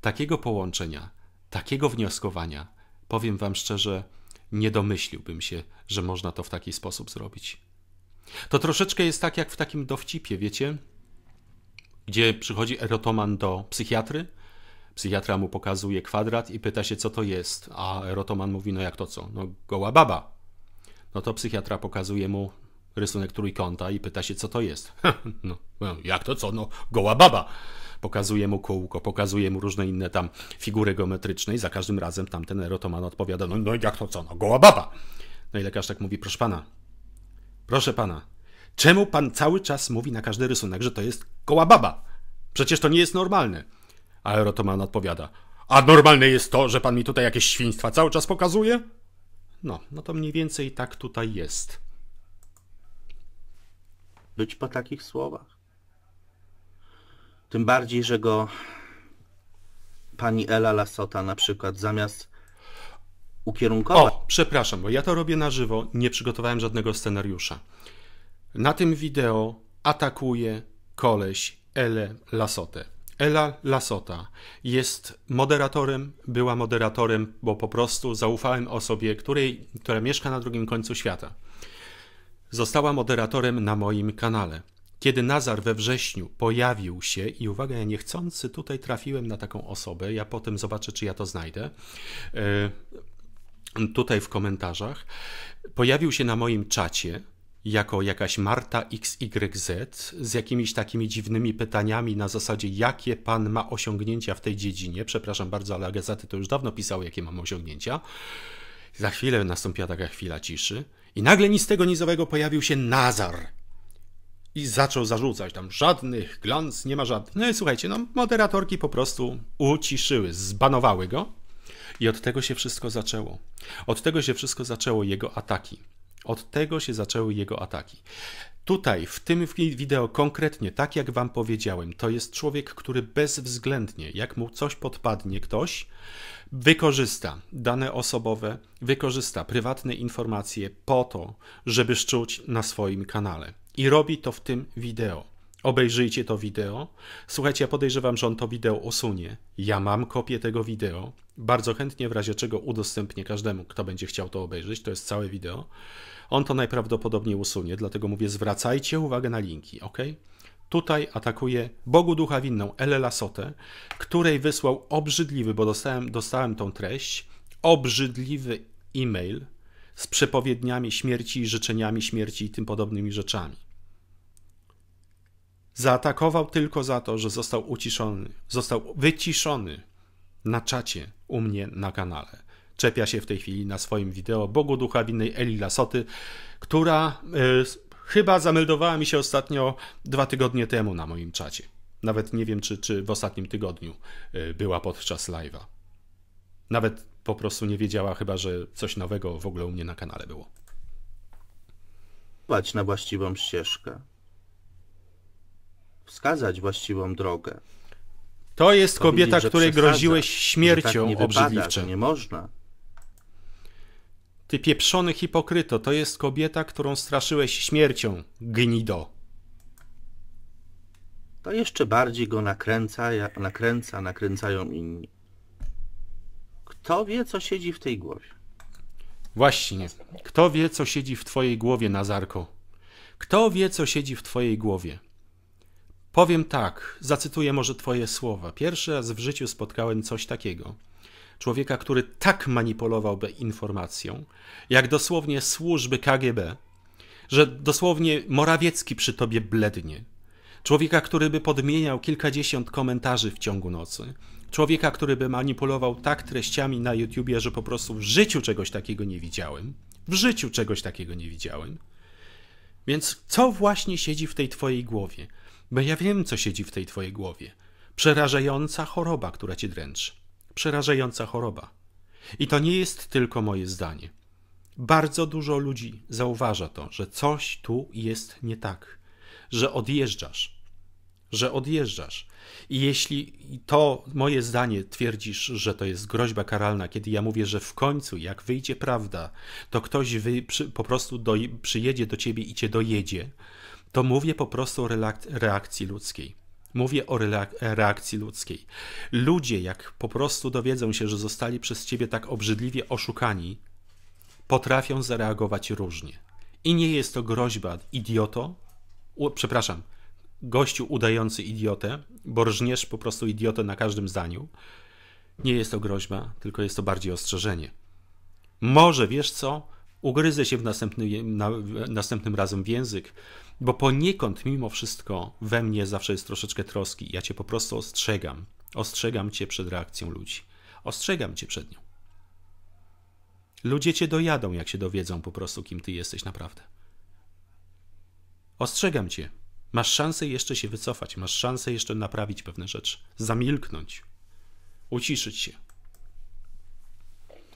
takiego połączenia, takiego wnioskowania, powiem Wam szczerze, nie domyśliłbym się, że można to w taki sposób zrobić. To troszeczkę jest tak jak w takim dowcipie, wiecie? gdzie przychodzi erotoman do psychiatry. Psychiatra mu pokazuje kwadrat i pyta się, co to jest, a erotoman mówi, no jak to co? No goła baba. No to psychiatra pokazuje mu rysunek trójkąta i pyta się, co to jest. No, no, jak to co? No goła baba. Pokazuje mu kółko, pokazuje mu różne inne tam figury geometryczne i za każdym razem tamten erotoman odpowiada, no, no jak to co? No goła baba. No i lekarz tak mówi, proszę pana, proszę pana, Czemu pan cały czas mówi na każdy rysunek, że to jest koła baba? Przecież to nie jest normalne. Ale Rotoman odpowiada. A normalne jest to, że pan mi tutaj jakieś świństwa cały czas pokazuje? No, no to mniej więcej tak tutaj jest. Być po takich słowach. Tym bardziej, że go pani Ela Lasota na przykład zamiast ukierunkować... O, przepraszam, bo ja to robię na żywo, nie przygotowałem żadnego scenariusza. Na tym wideo atakuje koleś Ele Lasotę. Ela Lasota jest moderatorem, była moderatorem, bo po prostu zaufałem osobie, której, która mieszka na drugim końcu świata. Została moderatorem na moim kanale. Kiedy Nazar we wrześniu pojawił się, i uwaga, ja niechcący tutaj trafiłem na taką osobę, ja potem zobaczę, czy ja to znajdę, e, tutaj w komentarzach, pojawił się na moim czacie, jako jakaś Marta XYZ z jakimiś takimi dziwnymi pytaniami na zasadzie, jakie pan ma osiągnięcia w tej dziedzinie. Przepraszam bardzo, ale gazety to już dawno pisały, jakie mam osiągnięcia. Za chwilę nastąpiła taka chwila ciszy i nagle nic z tego nizowego pojawił się Nazar. I zaczął zarzucać tam żadnych glans, nie ma żadnych. No i słuchajcie, no moderatorki po prostu uciszyły, zbanowały go. I od tego się wszystko zaczęło. Od tego się wszystko zaczęło jego ataki. Od tego się zaczęły jego ataki. Tutaj, w tym wideo konkretnie, tak jak wam powiedziałem, to jest człowiek, który bezwzględnie, jak mu coś podpadnie ktoś, wykorzysta dane osobowe, wykorzysta prywatne informacje po to, żeby szczuć na swoim kanale. I robi to w tym wideo. Obejrzyjcie to wideo. Słuchajcie, ja podejrzewam, że on to wideo usunie. Ja mam kopię tego wideo. Bardzo chętnie, w razie czego udostępnię każdemu, kto będzie chciał to obejrzeć. To jest całe wideo. On to najprawdopodobniej usunie, dlatego mówię, zwracajcie uwagę na linki, ok? Tutaj atakuje Bogu Ducha Winną Elę Sotę, której wysłał obrzydliwy, bo dostałem, dostałem tą treść, obrzydliwy e-mail z przepowiedniami śmierci życzeniami śmierci i tym podobnymi rzeczami. Zaatakował tylko za to, że został uciszony, został wyciszony na czacie u mnie na kanale czepia się w tej chwili na swoim wideo Bogu Ducha Winnej Eli Lasoty, która y, chyba zameldowała mi się ostatnio dwa tygodnie temu na moim czacie. Nawet nie wiem, czy, czy w ostatnim tygodniu y, była podczas live'a. Nawet po prostu nie wiedziała chyba, że coś nowego w ogóle u mnie na kanale było. Prowadź na właściwą ścieżkę. Wskazać właściwą drogę. To jest kobieta, której groziłeś tak śmiercią tak nie obrzydliwczą. Wypada, nie można. Ty pieprzony hipokryto, to jest kobieta, którą straszyłeś śmiercią, gnido. To jeszcze bardziej go nakręca, nakręca, nakręcają inni. Kto wie, co siedzi w tej głowie? Właśnie. Kto wie, co siedzi w twojej głowie, Nazarko? Kto wie, co siedzi w twojej głowie? Powiem tak, zacytuję może twoje słowa. Pierwszy raz w życiu spotkałem coś takiego człowieka, który tak manipulowałby informacją, jak dosłownie służby KGB, że dosłownie Morawiecki przy tobie blednie. Człowieka, który by podmieniał kilkadziesiąt komentarzy w ciągu nocy. Człowieka, który by manipulował tak treściami na YouTubie, że po prostu w życiu czegoś takiego nie widziałem. W życiu czegoś takiego nie widziałem. Więc co właśnie siedzi w tej twojej głowie? Bo ja wiem, co siedzi w tej twojej głowie. Przerażająca choroba, która ci dręczy przerażająca choroba. I to nie jest tylko moje zdanie. Bardzo dużo ludzi zauważa to, że coś tu jest nie tak, że odjeżdżasz, że odjeżdżasz. I jeśli to moje zdanie twierdzisz, że to jest groźba karalna, kiedy ja mówię, że w końcu, jak wyjdzie prawda, to ktoś wy, przy, po prostu do, przyjedzie do ciebie i cię dojedzie, to mówię po prostu o reakcji ludzkiej. Mówię o reakcji ludzkiej. Ludzie, jak po prostu dowiedzą się, że zostali przez ciebie tak obrzydliwie oszukani, potrafią zareagować różnie. I nie jest to groźba idioto, u, przepraszam, gościu udający idiotę, bo rżniesz po prostu idiotę na każdym zdaniu. Nie jest to groźba, tylko jest to bardziej ostrzeżenie. Może, wiesz co, ugryzę się w następnym, na, następnym razem w język, bo poniekąd mimo wszystko we mnie zawsze jest troszeczkę troski. Ja cię po prostu ostrzegam. Ostrzegam cię przed reakcją ludzi. Ostrzegam cię przed nią. Ludzie cię dojadą, jak się dowiedzą po prostu, kim ty jesteś naprawdę. Ostrzegam cię. Masz szansę jeszcze się wycofać, masz szansę jeszcze naprawić pewne rzeczy, zamilknąć, uciszyć się.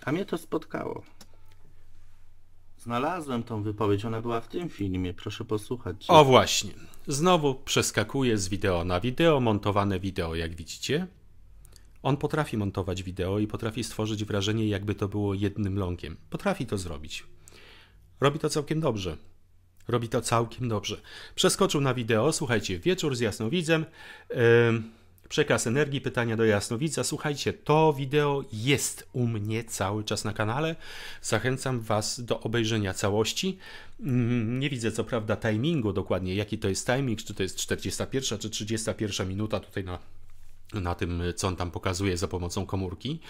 A mnie to spotkało. Znalazłem tą wypowiedź, ona była w tym filmie, proszę posłuchać. O właśnie, znowu przeskakuje z wideo na wideo, montowane wideo, jak widzicie. On potrafi montować wideo i potrafi stworzyć wrażenie, jakby to było jednym longiem. Potrafi to zrobić. Robi to całkiem dobrze. Robi to całkiem dobrze. Przeskoczył na wideo, słuchajcie, wieczór z jasnowidzem. Yy Przekaz energii, pytania do jasnowidza. Słuchajcie, to wideo jest u mnie cały czas na kanale. Zachęcam Was do obejrzenia całości. Mm, nie widzę co prawda timingu dokładnie, jaki to jest timing, czy to jest 41 czy 31 minuta tutaj na, na tym, co on tam pokazuje za pomocą komórki.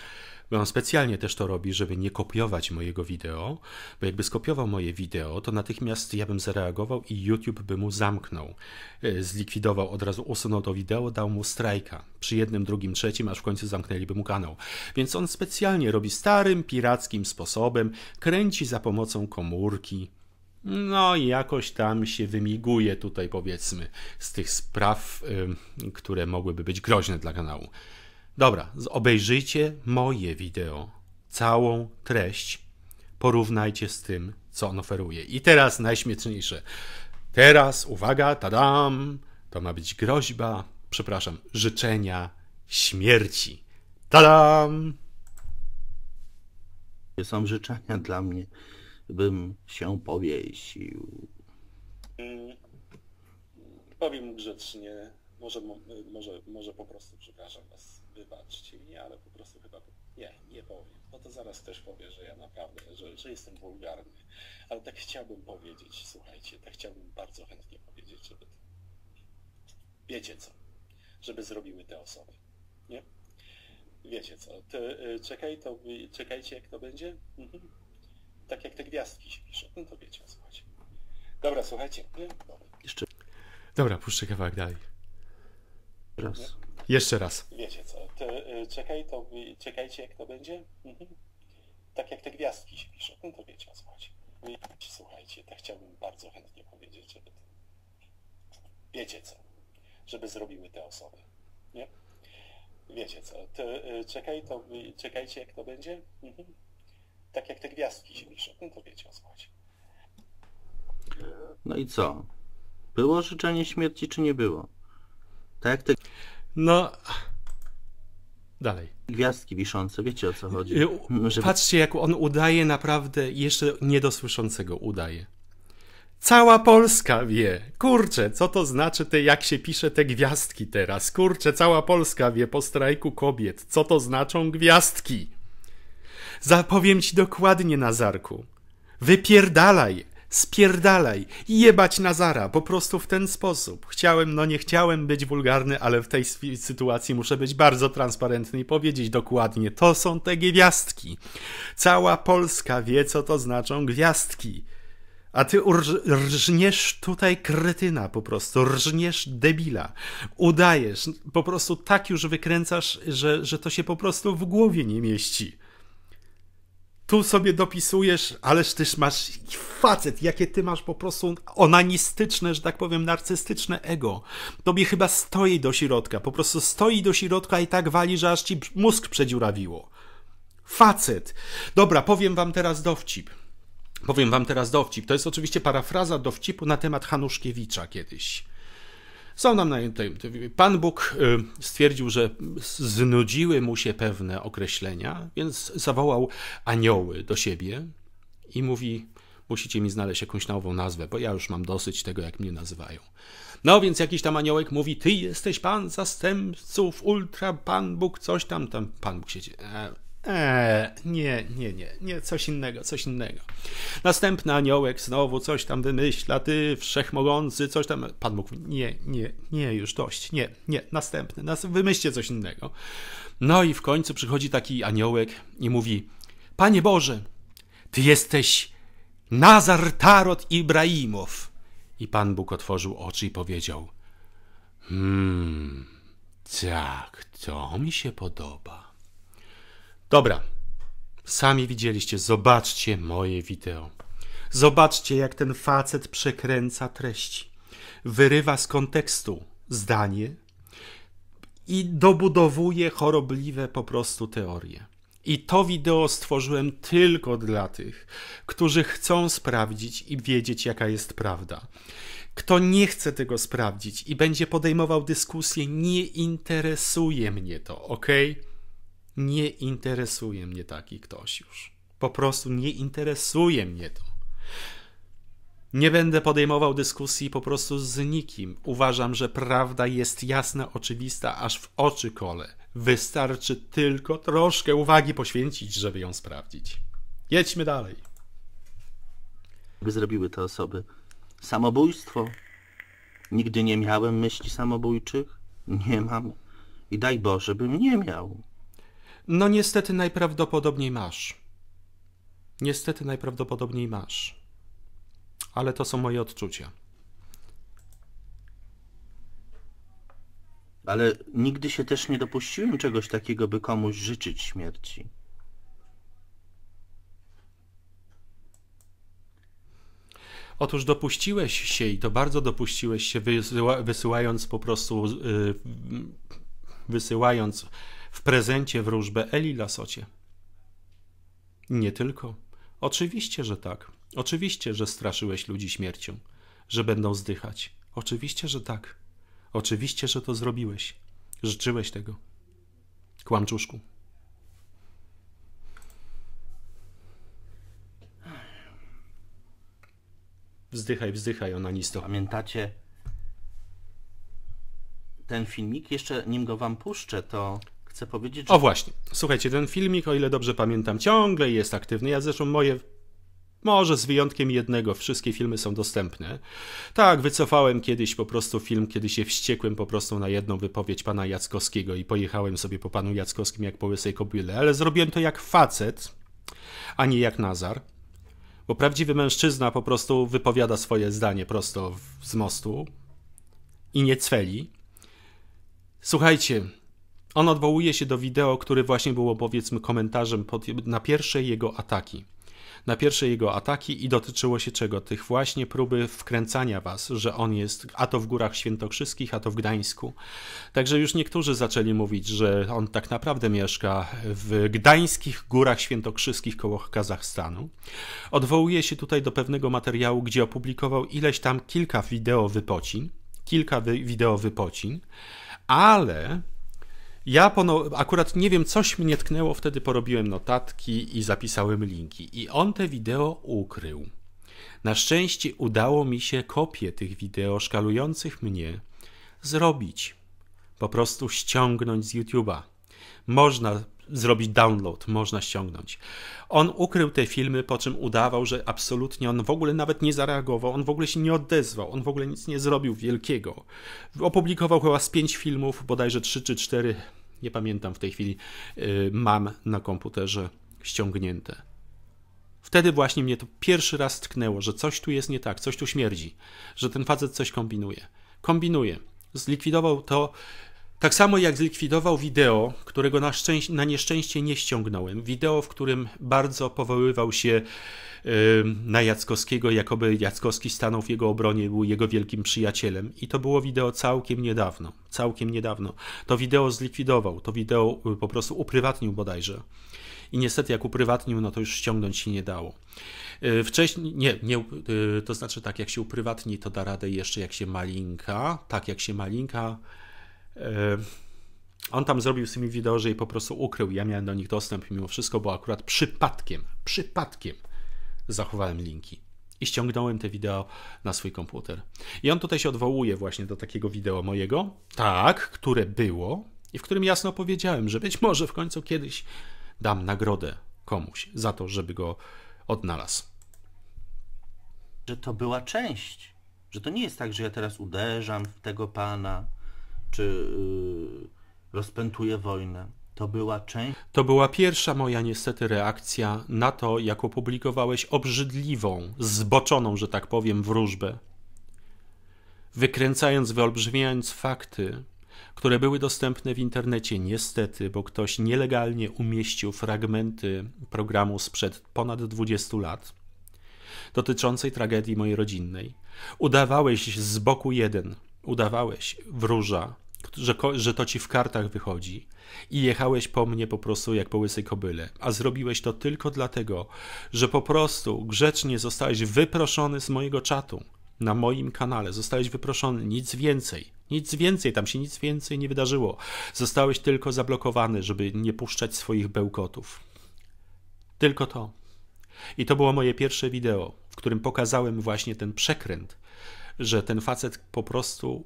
On specjalnie też to robi, żeby nie kopiować mojego wideo, bo jakby skopiował moje wideo, to natychmiast ja bym zareagował i YouTube by mu zamknął. E, zlikwidował od razu, usunął to wideo, dał mu strajka. Przy jednym, drugim, trzecim, aż w końcu zamknęliby mu kanał. Więc on specjalnie robi starym, pirackim sposobem, kręci za pomocą komórki. No i jakoś tam się wymiguje tutaj powiedzmy z tych spraw, które mogłyby być groźne dla kanału. Dobra, obejrzyjcie moje wideo, całą treść, porównajcie z tym, co on oferuje. I teraz najśmieszniejsze. Teraz, uwaga, tadam, to ma być groźba, przepraszam, życzenia śmierci. Tadam! Są życzenia dla mnie, bym się powiesił. Mm, powiem grzecznie, może, może, może po prostu przepraszam was wybaczcie mi, ale po prostu chyba nie, nie powiem. No to zaraz też powiem, że ja naprawdę, że, że jestem wulgarny. Ale tak chciałbym powiedzieć, słuchajcie, tak chciałbym bardzo chętnie powiedzieć, żeby... Wiecie co? Żeby zrobiły te osoby. Nie? Wiecie co? To, y, czekaj, to, czekajcie, jak to będzie. Mhm. Tak jak te gwiazdki się piszą. No to wiecie, słuchajcie. Dobra, słuchajcie. Y, dobra. Jeszcze. Dobra, puszczę kawałek dalej. Raz. Nie? Jeszcze raz. Wiecie co, to, e, czekaj, to, czekajcie jak to będzie. Mhm. Tak jak te gwiazdki się pisze, no to wiecie o co chodzi. Słuchajcie, to chciałbym bardzo chętnie powiedzieć, żeby... Wiecie co, żeby zrobiły te osoby. Nie? Wiecie co, to, e, czekaj, to, czekajcie jak to będzie. Mhm. Tak jak te gwiazdki się pisze, no to wiecie o co chodzi. No i co? Było życzenie śmierci, czy nie było? Tak, te... No. Dalej. Gwiazdki wiszące, wiecie o co chodzi. Y, Żeby... Patrzcie, jak on udaje naprawdę jeszcze niedosłyszącego udaje. Cała Polska wie. Kurczę, co to znaczy te, jak się pisze te gwiazdki teraz? Kurczę, cała Polska wie po strajku kobiet, co to znaczą gwiazdki. Zapowiem ci dokładnie, Nazarku. Wypierdalaj! spierdalaj, jebać Nazara, po prostu w ten sposób. Chciałem, no nie chciałem być wulgarny, ale w tej sytuacji muszę być bardzo transparentny i powiedzieć dokładnie, to są te gwiazdki. Cała Polska wie, co to znaczą gwiazdki. A ty rżniesz tutaj kretyna po prostu, rżniesz debila, udajesz, po prostu tak już wykręcasz, że, że to się po prostu w głowie nie mieści tu sobie dopisujesz, ależ tyś masz facet, jakie ty masz po prostu onanistyczne, że tak powiem, narcystyczne ego. Tobie chyba stoi do środka, po prostu stoi do środka i tak wali, że aż ci mózg przedziurawiło. Facet. Dobra, powiem wam teraz dowcip. Powiem wam teraz dowcip. To jest oczywiście parafraza dowcipu na temat Hanuszkiewicza kiedyś. Są nam najęte. Pan Bóg y, stwierdził, że znudziły mu się pewne określenia, więc zawołał anioły do siebie i mówi: Musicie mi znaleźć jakąś nową nazwę, bo ja już mam dosyć tego, jak mnie nazywają. No więc jakiś tam aniołek mówi: Ty jesteś pan zastępców, ultra, pan Bóg, coś tam, tam. Pan Bóg siedzi. E, Eee, nie, nie, nie, nie, coś innego, coś innego. Następny aniołek znowu coś tam wymyśla, ty wszechmogący, coś tam. Pan mógł, nie, nie, nie, już dość, nie, nie, następny, nas, wymyślcie coś innego. No i w końcu przychodzi taki aniołek i mówi: Panie Boże, ty jesteś Nazar Tarot Ibrahimow. I Pan Bóg otworzył oczy i powiedział: Hmm, tak, to mi się podoba. Dobra, sami widzieliście, zobaczcie moje wideo. Zobaczcie, jak ten facet przekręca treści. Wyrywa z kontekstu zdanie i dobudowuje chorobliwe po prostu teorie. I to wideo stworzyłem tylko dla tych, którzy chcą sprawdzić i wiedzieć, jaka jest prawda. Kto nie chce tego sprawdzić i będzie podejmował dyskusję, nie interesuje mnie to, ok? Nie interesuje mnie taki ktoś już. Po prostu nie interesuje mnie to. Nie będę podejmował dyskusji po prostu z nikim. Uważam, że prawda jest jasna, oczywista, aż w oczy kole. Wystarczy tylko troszkę uwagi poświęcić, żeby ją sprawdzić. Jedźmy dalej. By zrobiły te osoby samobójstwo. Nigdy nie miałem myśli samobójczych. Nie mam. I daj Boże, bym nie miał. No niestety najprawdopodobniej masz. Niestety najprawdopodobniej masz. Ale to są moje odczucia. Ale nigdy się też nie dopuściłem czegoś takiego, by komuś życzyć śmierci. Otóż dopuściłeś się i to bardzo dopuściłeś się, wysyła, wysyłając po prostu, yy, wysyłając w prezencie wróżbę Eli Lasocie. Nie tylko. Oczywiście, że tak. Oczywiście, że straszyłeś ludzi śmiercią, że będą zdychać. Oczywiście, że tak. Oczywiście, że to zrobiłeś. Życzyłeś tego. Kłamczuszku. Wzdychaj, wzdychaj, ona nisto. Pamiętacie ten filmik? Jeszcze nim go wam puszczę, to Chcę powiedzieć, że... O właśnie, słuchajcie, ten filmik, o ile dobrze pamiętam, ciągle jest aktywny. Ja zresztą moje może z wyjątkiem jednego, wszystkie filmy są dostępne. Tak, wycofałem kiedyś po prostu film, kiedy się wściekłem po prostu na jedną wypowiedź pana Jackowskiego i pojechałem sobie po panu Jackowskim jak po łysej kobyle, ale zrobiłem to jak facet, a nie jak Nazar. Bo prawdziwy mężczyzna po prostu wypowiada swoje zdanie prosto z mostu i nie cweli. Słuchajcie, on odwołuje się do wideo, które właśnie było powiedzmy komentarzem pod, na pierwsze jego ataki. Na pierwsze jego ataki i dotyczyło się czego? Tych właśnie próby wkręcania was, że on jest a to w górach świętokrzyskich, a to w Gdańsku. Także już niektórzy zaczęli mówić, że on tak naprawdę mieszka w gdańskich górach świętokrzyskich koło Kazachstanu. Odwołuje się tutaj do pewnego materiału, gdzie opublikował ileś tam kilka wideo wypocin, kilka wideo wypocin, ale ja akurat nie wiem, coś mnie tknęło, wtedy porobiłem notatki i zapisałem linki. I on te wideo ukrył. Na szczęście udało mi się kopię tych wideo szkalujących mnie zrobić. Po prostu ściągnąć z YouTube'a. Można zrobić download, można ściągnąć. On ukrył te filmy, po czym udawał, że absolutnie on w ogóle nawet nie zareagował, on w ogóle się nie odezwał, on w ogóle nic nie zrobił wielkiego. Opublikował chyba z pięć filmów, bodajże trzy czy cztery nie pamiętam w tej chwili, y, mam na komputerze ściągnięte. Wtedy właśnie mnie to pierwszy raz tknęło, że coś tu jest nie tak, coś tu śmierdzi, że ten facet coś kombinuje. Kombinuje. Zlikwidował to tak samo jak zlikwidował wideo, którego na, na, nieszczęście nie ściągnąłem. Wideo, w którym bardzo powoływał się yy, na Jackowskiego, jakoby Jackowski stanął w jego obronie, był jego wielkim przyjacielem. I to było wideo całkiem niedawno. Całkiem niedawno. To wideo zlikwidował, to wideo y, po prostu uprywatnił bodajże. I niestety, jak uprywatnił, no to już ściągnąć się nie dało. Y, wcześniej, nie, nie, y, to znaczy tak, jak się uprywatni, to da radę jeszcze, jak się malinka, tak, jak się malinka, Yy, on tam zrobił z tymi wideo, że je po prostu ukrył. Ja miałem do nich dostęp mimo wszystko, bo akurat przypadkiem, przypadkiem zachowałem linki i ściągnąłem te wideo na swój komputer. I on tutaj się odwołuje właśnie do takiego wideo mojego, tak, które było i w którym jasno powiedziałem, że być może w końcu kiedyś dam nagrodę komuś za to, żeby go odnalazł. Że to była część, że to nie jest tak, że ja teraz uderzam w tego pana czy y, rozpętuje wojnę. To była część. To była pierwsza moja niestety reakcja na to, jak opublikowałeś obrzydliwą, zboczoną, że tak powiem, wróżbę. Wykręcając, wyolbrzymiając fakty, które były dostępne w internecie, niestety, bo ktoś nielegalnie umieścił fragmenty programu sprzed ponad 20 lat dotyczącej tragedii mojej rodzinnej. Udawałeś z boku jeden, udawałeś wróża, że, że to ci w kartach wychodzi i jechałeś po mnie po prostu jak po łysej kobyle, a zrobiłeś to tylko dlatego, że po prostu grzecznie zostałeś wyproszony z mojego czatu na moim kanale. Zostałeś wyproszony, nic więcej. Nic więcej, tam się nic więcej nie wydarzyło. Zostałeś tylko zablokowany, żeby nie puszczać swoich bełkotów. Tylko to. I to było moje pierwsze wideo, w którym pokazałem właśnie ten przekręt, że ten facet po prostu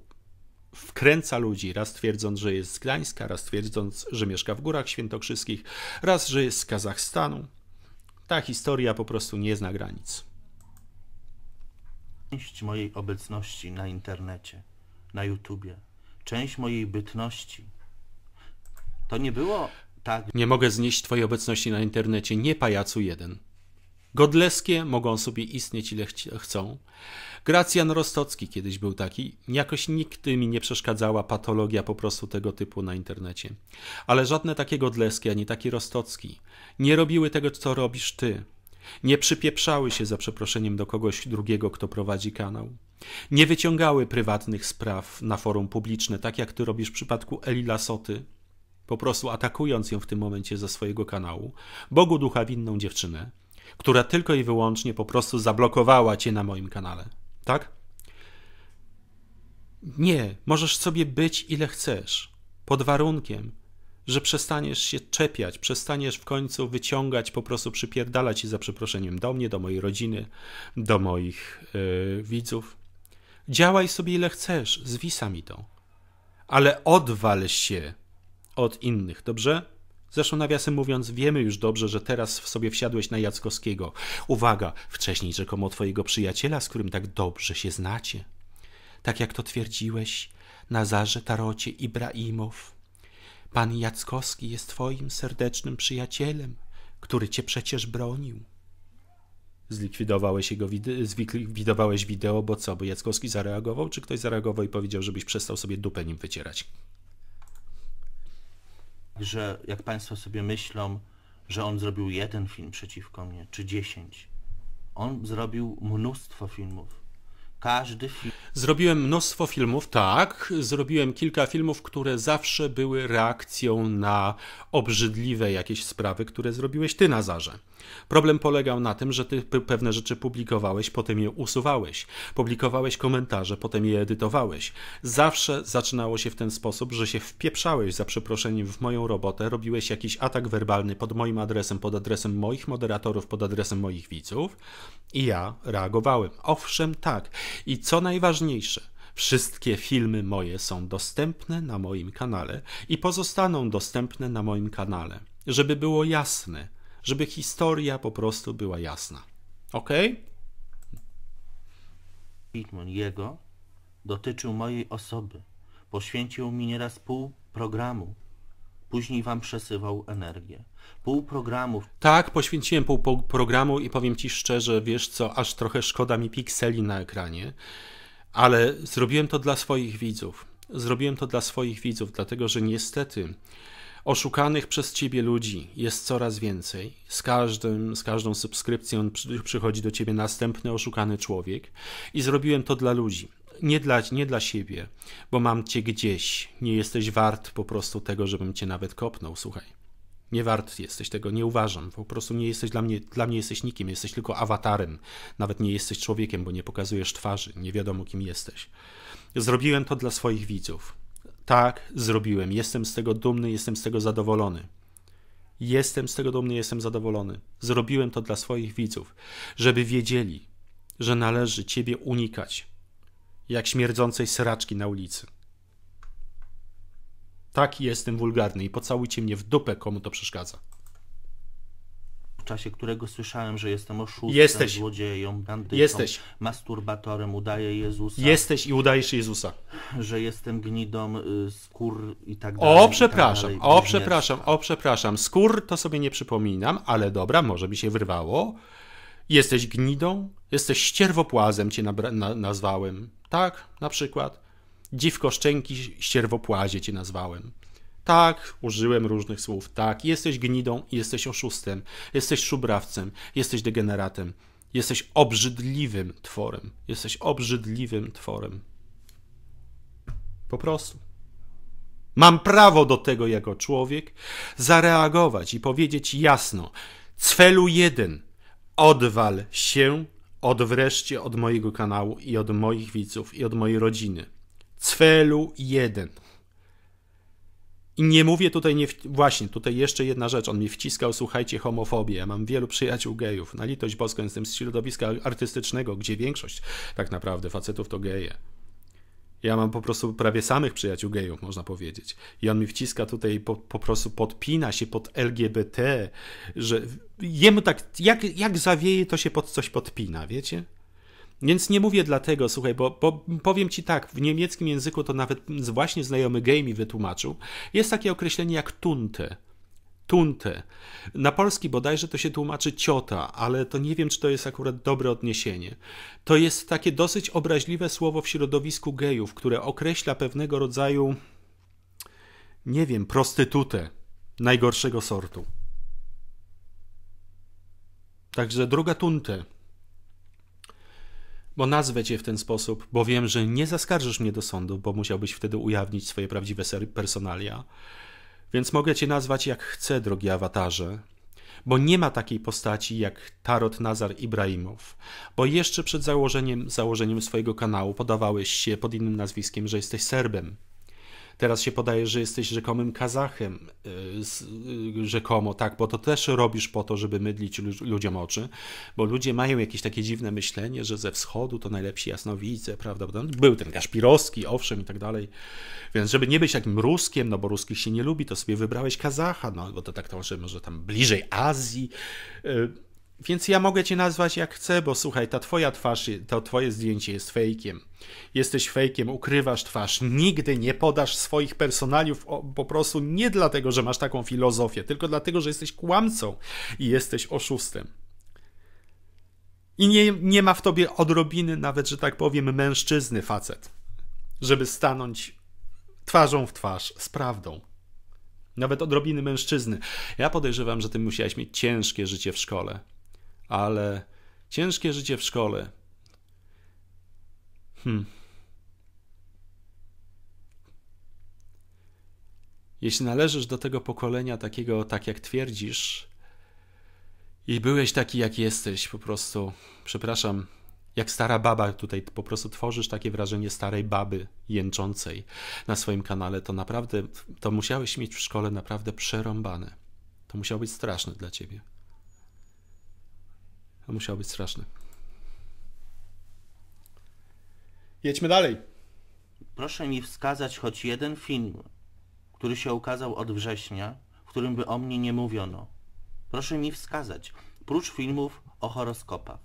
wkręca ludzi, raz twierdząc, że jest z Gdańska, raz twierdząc, że mieszka w Górach Świętokrzyskich, raz, że jest z Kazachstanu. Ta historia po prostu nie zna granic. Część mojej obecności na internecie, na YouTubie, część mojej bytności. To nie było tak. Nie mogę znieść Twojej obecności na internecie, nie pajacu jeden. Godleskie mogą sobie istnieć ile ch chcą. Gracjan Rostocki kiedyś był taki. Jakoś nikt mi nie przeszkadzała patologia po prostu tego typu na internecie. Ale żadne takie Godleskie ani taki Rostocki nie robiły tego, co robisz ty. Nie przypieprzały się za przeproszeniem do kogoś drugiego, kto prowadzi kanał. Nie wyciągały prywatnych spraw na forum publiczne, tak jak ty robisz w przypadku Eli Lasoty, po prostu atakując ją w tym momencie ze swojego kanału. Bogu ducha winną dziewczynę która tylko i wyłącznie po prostu zablokowała cię na moim kanale. Tak? Nie, możesz sobie być ile chcesz, pod warunkiem, że przestaniesz się czepiać, przestaniesz w końcu wyciągać, po prostu przypierdalać i za przeproszeniem do mnie, do mojej rodziny, do moich yy, widzów. Działaj sobie ile chcesz, zwisa mi to. Ale odwal się od innych, dobrze? Zresztą nawiasem mówiąc, wiemy już dobrze, że teraz w sobie wsiadłeś na Jackowskiego. Uwaga, wcześniej rzekomo twojego przyjaciela, z którym tak dobrze się znacie. Tak jak to twierdziłeś, Nazarze, Tarocie, Ibrahimow. Pan Jackowski jest twoim serdecznym przyjacielem, który cię przecież bronił. Zlikwidowałeś jego wide- zlikwidowałeś wideo, bo co, bo Jackowski zareagował, czy ktoś zareagował i powiedział, żebyś przestał sobie dupę nim wycierać? że jak Państwo sobie myślą, że on zrobił jeden film przeciwko mnie, czy dziesięć. On zrobił mnóstwo filmów. Każdy film. Zrobiłem mnóstwo filmów, tak. Zrobiłem kilka filmów, które zawsze były reakcją na obrzydliwe jakieś sprawy, które zrobiłeś ty, Nazarze. Problem polegał na tym, że ty pewne rzeczy publikowałeś, potem je usuwałeś. Publikowałeś komentarze, potem je edytowałeś. Zawsze zaczynało się w ten sposób, że się wpieprzałeś za przeproszeniem w moją robotę, robiłeś jakiś atak werbalny pod moim adresem, pod adresem moich moderatorów, pod adresem moich widzów i ja reagowałem. Owszem, tak. I co najważniejsze, Wszystkie filmy moje są dostępne na moim kanale i pozostaną dostępne na moim kanale. Żeby było jasne, żeby historia po prostu była jasna. Ok? Pitman jego dotyczył mojej osoby. Poświęcił mi nieraz pół programu. Później wam przesywał energię. Pół programu. Tak, poświęciłem pół, pół programu i powiem ci szczerze, wiesz co, aż trochę szkoda mi pikseli na ekranie, ale zrobiłem to dla swoich widzów. Zrobiłem to dla swoich widzów, dlatego że niestety Oszukanych przez ciebie ludzi jest coraz więcej. Z, każdym, z każdą subskrypcją przychodzi do ciebie następny oszukany człowiek. I zrobiłem to dla ludzi. Nie dla, nie dla siebie, bo mam cię gdzieś. Nie jesteś wart po prostu tego, żebym cię nawet kopnął, słuchaj. Nie wart jesteś tego, nie uważam. Po prostu nie jesteś dla mnie, dla mnie jesteś nikim, jesteś tylko awatarem. Nawet nie jesteś człowiekiem, bo nie pokazujesz twarzy, nie wiadomo kim jesteś. Zrobiłem to dla swoich widzów tak zrobiłem, jestem z tego dumny, jestem z tego zadowolony. Jestem z tego dumny, jestem zadowolony. Zrobiłem to dla swoich widzów, żeby wiedzieli, że należy Ciebie unikać, jak śmierdzącej sraczki na ulicy. Tak jestem wulgarny i pocałujcie mnie w dupę, komu to przeszkadza w czasie którego słyszałem, że jestem oszustem, Jesteś. złodziejem, bandytą, Jesteś. masturbatorem, udaję Jezusa. Jesteś i udajesz Jezusa. Że jestem gnidą y, skór i tak, tak dalej. O, przepraszam, tak dalej, o, przepraszam, o, przepraszam. Skór to sobie nie przypominam, ale dobra, może mi się wyrwało. Jesteś gnidą, jesteś ścierwopłazem, cię na nazwałem. Tak, na przykład. Dziwko szczęki ścierwopłazie cię nazwałem. Tak, użyłem różnych słów. Tak, jesteś gnidą jesteś oszustem. Jesteś szubrawcem, jesteś degeneratem. Jesteś obrzydliwym tworem. Jesteś obrzydliwym tworem. Po prostu. Mam prawo do tego jako człowiek zareagować i powiedzieć jasno: Cfelu jeden, odwal się od wreszcie od mojego kanału i od moich widzów i od mojej rodziny. Cfelu jeden. I nie mówię tutaj, nie w... właśnie, tutaj jeszcze jedna rzecz, on mi wciskał, słuchajcie, homofobię. Ja mam wielu przyjaciół gejów, na litość boską jestem z środowiska artystycznego, gdzie większość tak naprawdę facetów to geje. Ja mam po prostu prawie samych przyjaciół gejów, można powiedzieć. I on mi wciska tutaj, po, po prostu podpina się pod LGBT, że jemu tak, jak, jak zawieje, to się pod coś podpina, wiecie? Więc nie mówię dlatego, słuchaj, bo, bo, powiem ci tak, w niemieckim języku to nawet właśnie znajomy Gamey wytłumaczył, jest takie określenie jak tunte. Tunte. Na polski bodajże to się tłumaczy ciota, ale to nie wiem, czy to jest akurat dobre odniesienie. To jest takie dosyć obraźliwe słowo w środowisku gejów, które określa pewnego rodzaju, nie wiem, prostytutę najgorszego sortu. Także druga tunte bo nazwę cię w ten sposób, bo wiem, że nie zaskarżysz mnie do sądu, bo musiałbyś wtedy ujawnić swoje prawdziwe personalia. Więc mogę cię nazwać jak chcę, drogi awatarze, bo nie ma takiej postaci jak Tarot Nazar Ibrahimów, bo jeszcze przed założeniem, założeniem swojego kanału podawałeś się pod innym nazwiskiem, że jesteś Serbem. Teraz się podaje, że jesteś rzekomym Kazachem, y, y, rzekomo, tak, bo to też robisz po to, żeby mydlić ludziom oczy, bo ludzie mają jakieś takie dziwne myślenie, że ze wschodu to najlepsi jasnowidze, prawda? Był ten Gaszpirowski, owszem, i tak dalej. Więc żeby nie być takim Ruskiem, no bo Ruskich się nie lubi, to sobie wybrałeś Kazacha, no bo to tak to, że może tam bliżej Azji y, więc ja mogę cię nazwać jak chcę, bo słuchaj, ta twoja twarz, to twoje zdjęcie jest fejkiem. Jesteś fejkiem, ukrywasz twarz, nigdy nie podasz swoich personaliów po prostu nie dlatego, że masz taką filozofię, tylko dlatego, że jesteś kłamcą i jesteś oszustem. I nie, nie ma w tobie odrobiny, nawet że tak powiem, mężczyzny facet, żeby stanąć twarzą w twarz z prawdą. Nawet odrobiny mężczyzny. Ja podejrzewam, że ty musiałeś mieć ciężkie życie w szkole ale ciężkie życie w szkole. Hmm. Jeśli należysz do tego pokolenia takiego, tak jak twierdzisz, i byłeś taki, jak jesteś, po prostu, przepraszam, jak stara baba tutaj, po prostu tworzysz takie wrażenie starej baby jęczącej na swoim kanale, to naprawdę, to musiałeś mieć w szkole naprawdę przerąbane. To musiało być straszne dla ciebie. Musiał być straszny. Jedźmy dalej. Proszę mi wskazać choć jeden film, który się ukazał od września, w którym by o mnie nie mówiono. Proszę mi wskazać, prócz filmów o horoskopach.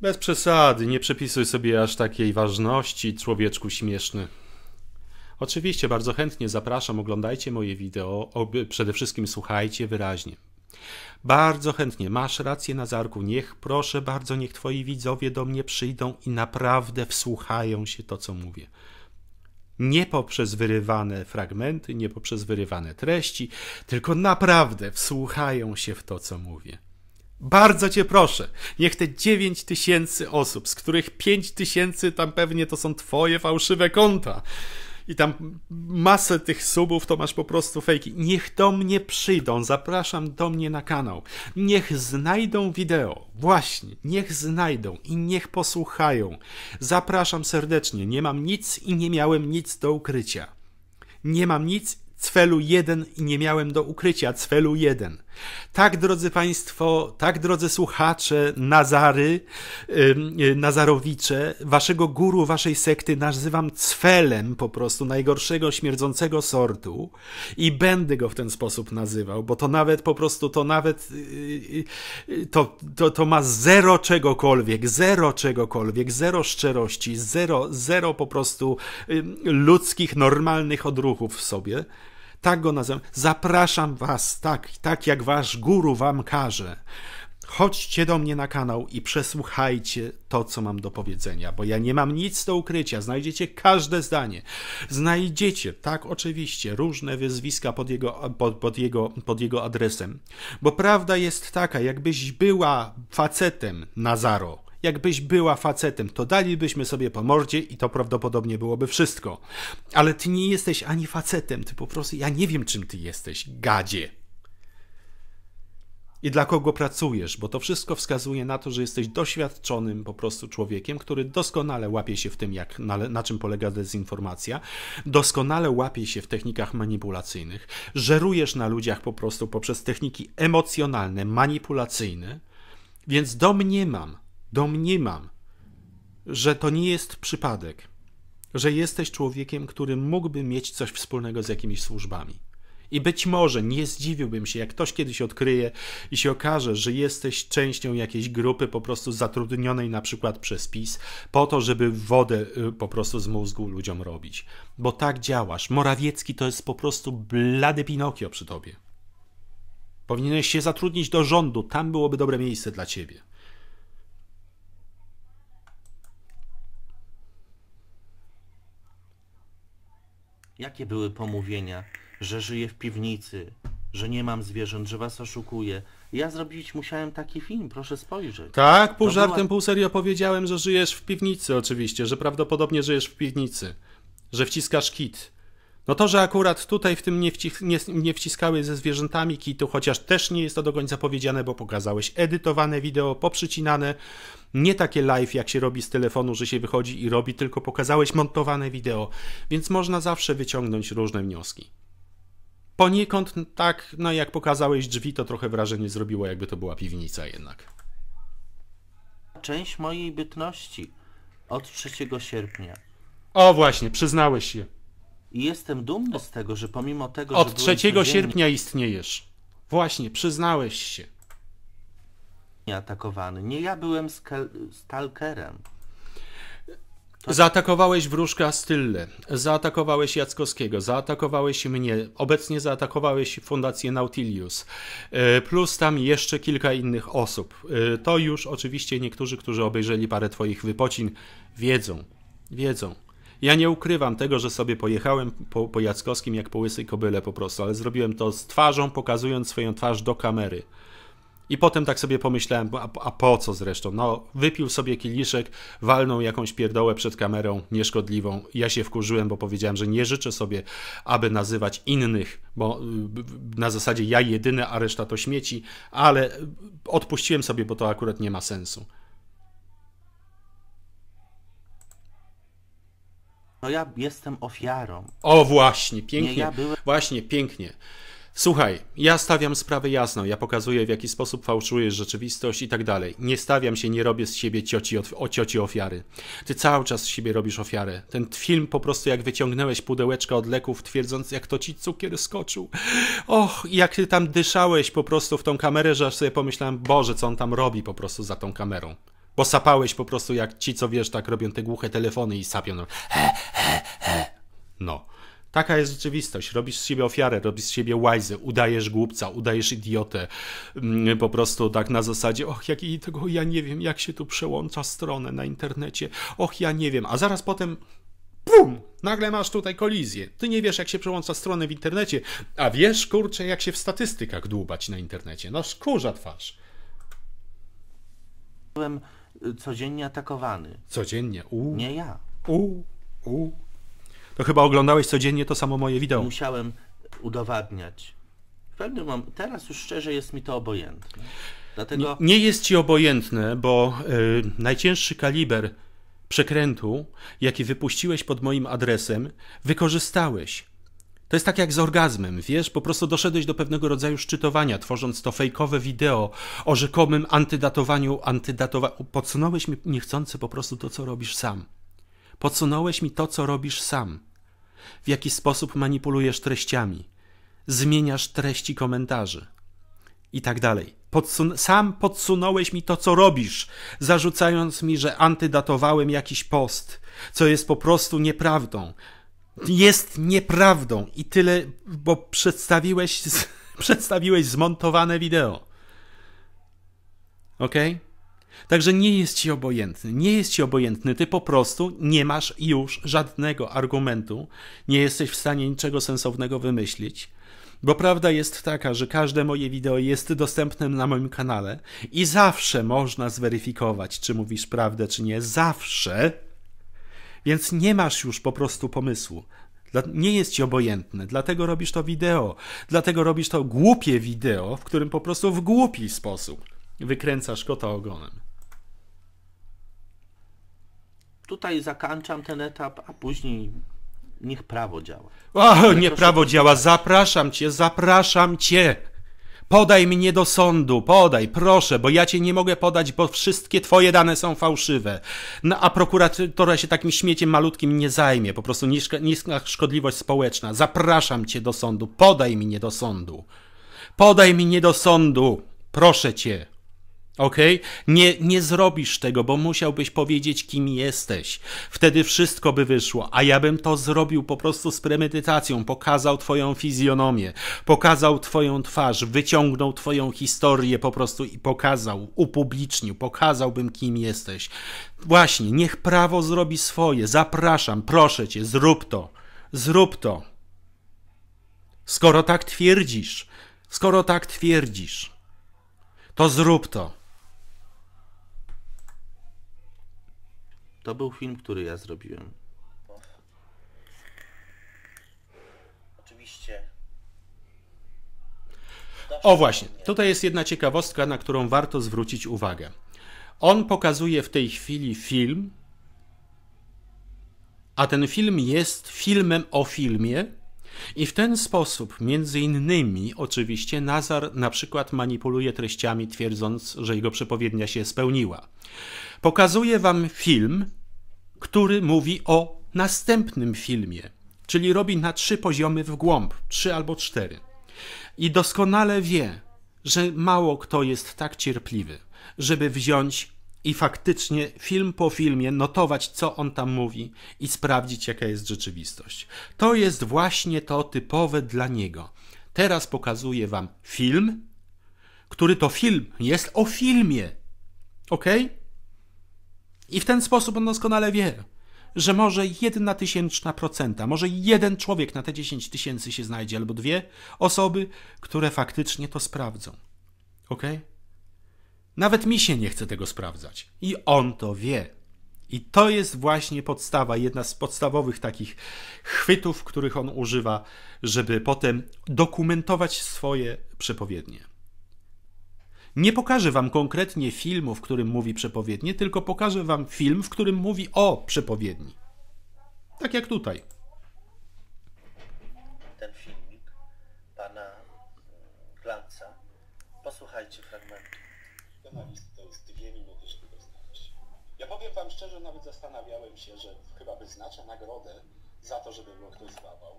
Bez przesady, nie przepisuj sobie aż takiej ważności, człowieczku śmieszny. Oczywiście bardzo chętnie zapraszam, oglądajcie moje wideo, przede wszystkim słuchajcie wyraźnie. Bardzo chętnie, masz rację Nazarku, niech proszę bardzo, niech twoi widzowie do mnie przyjdą i naprawdę wsłuchają się to, co mówię. Nie poprzez wyrywane fragmenty, nie poprzez wyrywane treści, tylko naprawdę wsłuchają się w to, co mówię. Bardzo cię proszę, niech te 9 tysięcy osób, z których 5 tysięcy tam pewnie to są twoje fałszywe konta, i tam masę tych subów to masz po prostu fejki. Niech do mnie przyjdą, zapraszam do mnie na kanał. Niech znajdą wideo, właśnie, niech znajdą i niech posłuchają. Zapraszam serdecznie, nie mam nic i nie miałem nic do ukrycia. Nie mam nic, cfelu jeden i nie miałem do ukrycia, cfelu jeden tak, drodzy Państwo, tak, drodzy słuchacze, Nazary, y, Nazarowicze, waszego guru, waszej sekty nazywam cfelem po prostu najgorszego, śmierdzącego sortu i będę go w ten sposób nazywał, bo to nawet po prostu, to nawet, y, y, to, to, to ma zero czegokolwiek, zero czegokolwiek, zero szczerości, zero, zero po prostu ludzkich, normalnych odruchów w sobie. Tak go nazywam. Zapraszam was, tak, tak jak wasz guru wam każe. Chodźcie do mnie na kanał i przesłuchajcie to, co mam do powiedzenia, bo ja nie mam nic do ukrycia. Znajdziecie każde zdanie. Znajdziecie, tak, oczywiście, różne wyzwiska pod jego, pod, pod, jego, pod jego adresem. Bo prawda jest taka, jakbyś była facetem, Nazaro, jakbyś była facetem, to dalibyśmy sobie po mordzie i to prawdopodobnie byłoby wszystko. Ale ty nie jesteś ani facetem, ty po prostu, ja nie wiem czym ty jesteś, gadzie. I dla kogo pracujesz, bo to wszystko wskazuje na to, że jesteś doświadczonym po prostu człowiekiem, który doskonale łapie się w tym, jak, na, na czym polega dezinformacja, doskonale łapie się w technikach manipulacyjnych, żerujesz na ludziach po prostu poprzez techniki emocjonalne, manipulacyjne, więc domniemam, domniemam, że to nie jest przypadek, że jesteś człowiekiem, który mógłby mieć coś wspólnego z jakimiś służbami. I być może nie zdziwiłbym się, jak ktoś kiedyś odkryje i się okaże, że jesteś częścią jakiejś grupy po prostu zatrudnionej na przykład przez PiS po to, żeby wodę y, po prostu z mózgu ludziom robić. Bo tak działasz. Morawiecki to jest po prostu blady Pinokio przy tobie. Powinieneś się zatrudnić do rządu, tam byłoby dobre miejsce dla ciebie. Jakie były pomówienia? Że żyję w piwnicy, że nie mam zwierząt, że was oszukuję. Ja zrobić musiałem taki film, proszę spojrzeć. Tak, pół to żartem, była... pół serio powiedziałem, że żyjesz w piwnicy oczywiście, że prawdopodobnie żyjesz w piwnicy, że wciskasz kit. No to, że akurat tutaj w tym nie, wcis nie, nie, wciskały ze zwierzętami kitu, chociaż też nie jest to do końca powiedziane, bo pokazałeś edytowane wideo, poprzycinane, nie takie live, jak się robi z telefonu, że się wychodzi i robi, tylko pokazałeś montowane wideo, więc można zawsze wyciągnąć różne wnioski. Poniekąd tak, no jak pokazałeś drzwi, to trochę wrażenie zrobiło, jakby to była piwnica jednak. Część mojej bytności od 3 sierpnia. O właśnie, przyznałeś się. I jestem dumny z tego, że pomimo tego, Od że. Od 3 codziennie... sierpnia istniejesz. Właśnie, przyznałeś się. Nie atakowany. Nie ja byłem stalkerem. To... Zaatakowałeś wróżka Stylle, zaatakowałeś Jackowskiego, zaatakowałeś mnie, obecnie zaatakowałeś Fundację Nautilius, e, plus tam jeszcze kilka innych osób. E, to już oczywiście niektórzy, którzy obejrzeli parę Twoich wypocin, wiedzą. Wiedzą. Ja nie ukrywam tego, że sobie pojechałem po, po Jackowskim jak po łysej kobyle po prostu, ale zrobiłem to z twarzą, pokazując swoją twarz do kamery. I potem tak sobie pomyślałem, a, a, po co zresztą? No, wypił sobie kieliszek, walnął jakąś pierdołę przed kamerą nieszkodliwą. Ja się wkurzyłem, bo powiedziałem, że nie życzę sobie, aby nazywać innych, bo y, na zasadzie ja jedyny, a reszta to śmieci, ale y, odpuściłem sobie, bo to akurat nie ma sensu. No ja jestem ofiarą. O właśnie, pięknie. Nie, ja byłem... Właśnie, pięknie. Słuchaj, ja stawiam sprawę jasno, ja pokazuję w jaki sposób fałszujesz rzeczywistość i tak dalej. Nie stawiam się, nie robię z siebie cioci, o cioci ofiary. Ty cały czas z siebie robisz ofiarę. Ten film po prostu jak wyciągnąłeś pudełeczka od leków, twierdząc jak to ci cukier skoczył. Och, jak ty tam dyszałeś po prostu w tą kamerę, że aż sobie pomyślałem, Boże, co on tam robi po prostu za tą kamerą. Bo sapałeś po prostu jak ci, co wiesz, tak robią te głuche telefony i sapią. No. He, he, he. no. Taka jest rzeczywistość. Robisz z siebie ofiarę, robisz z siebie łajzę, udajesz głupca, udajesz idiotę. Mm, po prostu tak na zasadzie, och, jak i tego, ja nie wiem, jak się tu przełącza stronę na internecie. Och, ja nie wiem. A zaraz potem, pum, nagle masz tutaj kolizję. Ty nie wiesz, jak się przełącza stronę w internecie, a wiesz, kurczę, jak się w statystykach dłubać na internecie. No, skurza twarz. Byłem codziennie atakowany. Codziennie? U. Nie ja. U. U. To chyba oglądałeś codziennie to samo moje wideo. Musiałem udowadniać. W pewnym momencie, teraz już szczerze jest mi to obojętne. Dlatego... Nie, nie jest ci obojętne, bo y, najcięższy kaliber przekrętu, jaki wypuściłeś pod moim adresem, wykorzystałeś. To jest tak jak z orgazmem, wiesz, po prostu doszedłeś do pewnego rodzaju szczytowania, tworząc to fejkowe wideo o rzekomym antydatowaniu, antydatowaniu. Podsunąłeś mi niechcący po prostu to, co robisz sam. Podsunąłeś mi to, co robisz sam. W jaki sposób manipulujesz treściami, zmieniasz treści komentarzy i tak dalej. Podsun sam podsunąłeś mi to, co robisz, zarzucając mi, że antydatowałem jakiś post, co jest po prostu nieprawdą jest nieprawdą i tyle, bo przedstawiłeś, przedstawiłeś zmontowane wideo. Ok? Także nie jest ci obojętny. Nie jest ci obojętny. Ty po prostu nie masz już żadnego argumentu. Nie jesteś w stanie niczego sensownego wymyślić. Bo prawda jest taka, że każde moje wideo jest dostępne na moim kanale i zawsze można zweryfikować, czy mówisz prawdę, czy nie. Zawsze więc nie masz już po prostu pomysłu. Nie jest ci obojętne, dlatego robisz to wideo, dlatego robisz to głupie wideo, w którym po prostu w głupi sposób wykręcasz kota ogonem. Tutaj zakończam ten etap, a później niech prawo działa. O, nie prawo działa. Zapraszam cię, zapraszam cię. Podaj mnie do sądu, podaj, proszę, bo ja cię nie mogę podać, bo wszystkie twoje dane są fałszywe. No a prokuratora się takim śmieciem malutkim nie zajmie, po prostu niska, niska szkodliwość społeczna. Zapraszam cię do sądu, podaj mnie do sądu. Podaj mnie do sądu, proszę cię. Okej? Okay? Nie, nie zrobisz tego, bo musiałbyś powiedzieć, kim jesteś. Wtedy wszystko by wyszło, a ja bym to zrobił po prostu z premedytacją. Pokazał twoją fizjonomię, pokazał twoją twarz, wyciągnął twoją historię po prostu i pokazał, upublicznił, pokazałbym, kim jesteś. Właśnie, niech prawo zrobi swoje. Zapraszam, proszę cię, zrób to. Zrób to. Skoro tak twierdzisz, skoro tak twierdzisz, to zrób to. To był film, który ja zrobiłem. Oczywiście. O właśnie, tutaj jest jedna ciekawostka, na którą warto zwrócić uwagę. On pokazuje w tej chwili film, a ten film jest filmem o filmie. I w ten sposób, między innymi, oczywiście, Nazar na przykład manipuluje treściami, twierdząc, że jego przepowiednia się spełniła. Pokazuję wam film, który mówi o następnym filmie, czyli robi na trzy poziomy w głąb, trzy albo cztery. I doskonale wie, że mało kto jest tak cierpliwy, żeby wziąć i faktycznie film po filmie notować, co on tam mówi i sprawdzić, jaka jest rzeczywistość. To jest właśnie to typowe dla niego. Teraz pokazuję Wam film, który to film jest o filmie. Ok? I w ten sposób on doskonale wie, że może jedna tysięczna procenta, może jeden człowiek na te 10 tysięcy się znajdzie, albo dwie osoby, które faktycznie to sprawdzą. Ok? Nawet mi się nie chce tego sprawdzać. I on to wie. I to jest właśnie podstawa, jedna z podstawowych takich chwytów, których on używa, żeby potem dokumentować swoje przepowiednie. Nie pokażę wam konkretnie filmu, w którym mówi przepowiednie, tylko pokażę wam film, w którym mówi o przepowiedni. Tak jak tutaj. Ten filmik pana Glanca. Mm, Posłuchajcie fragmentu. Scenarist to jest dwie minuty, żeby go znaleźć. Ja powiem wam szczerze, nawet zastanawiałem się, że chyba wyznacza nagrodę za to, żeby go ktoś złapał.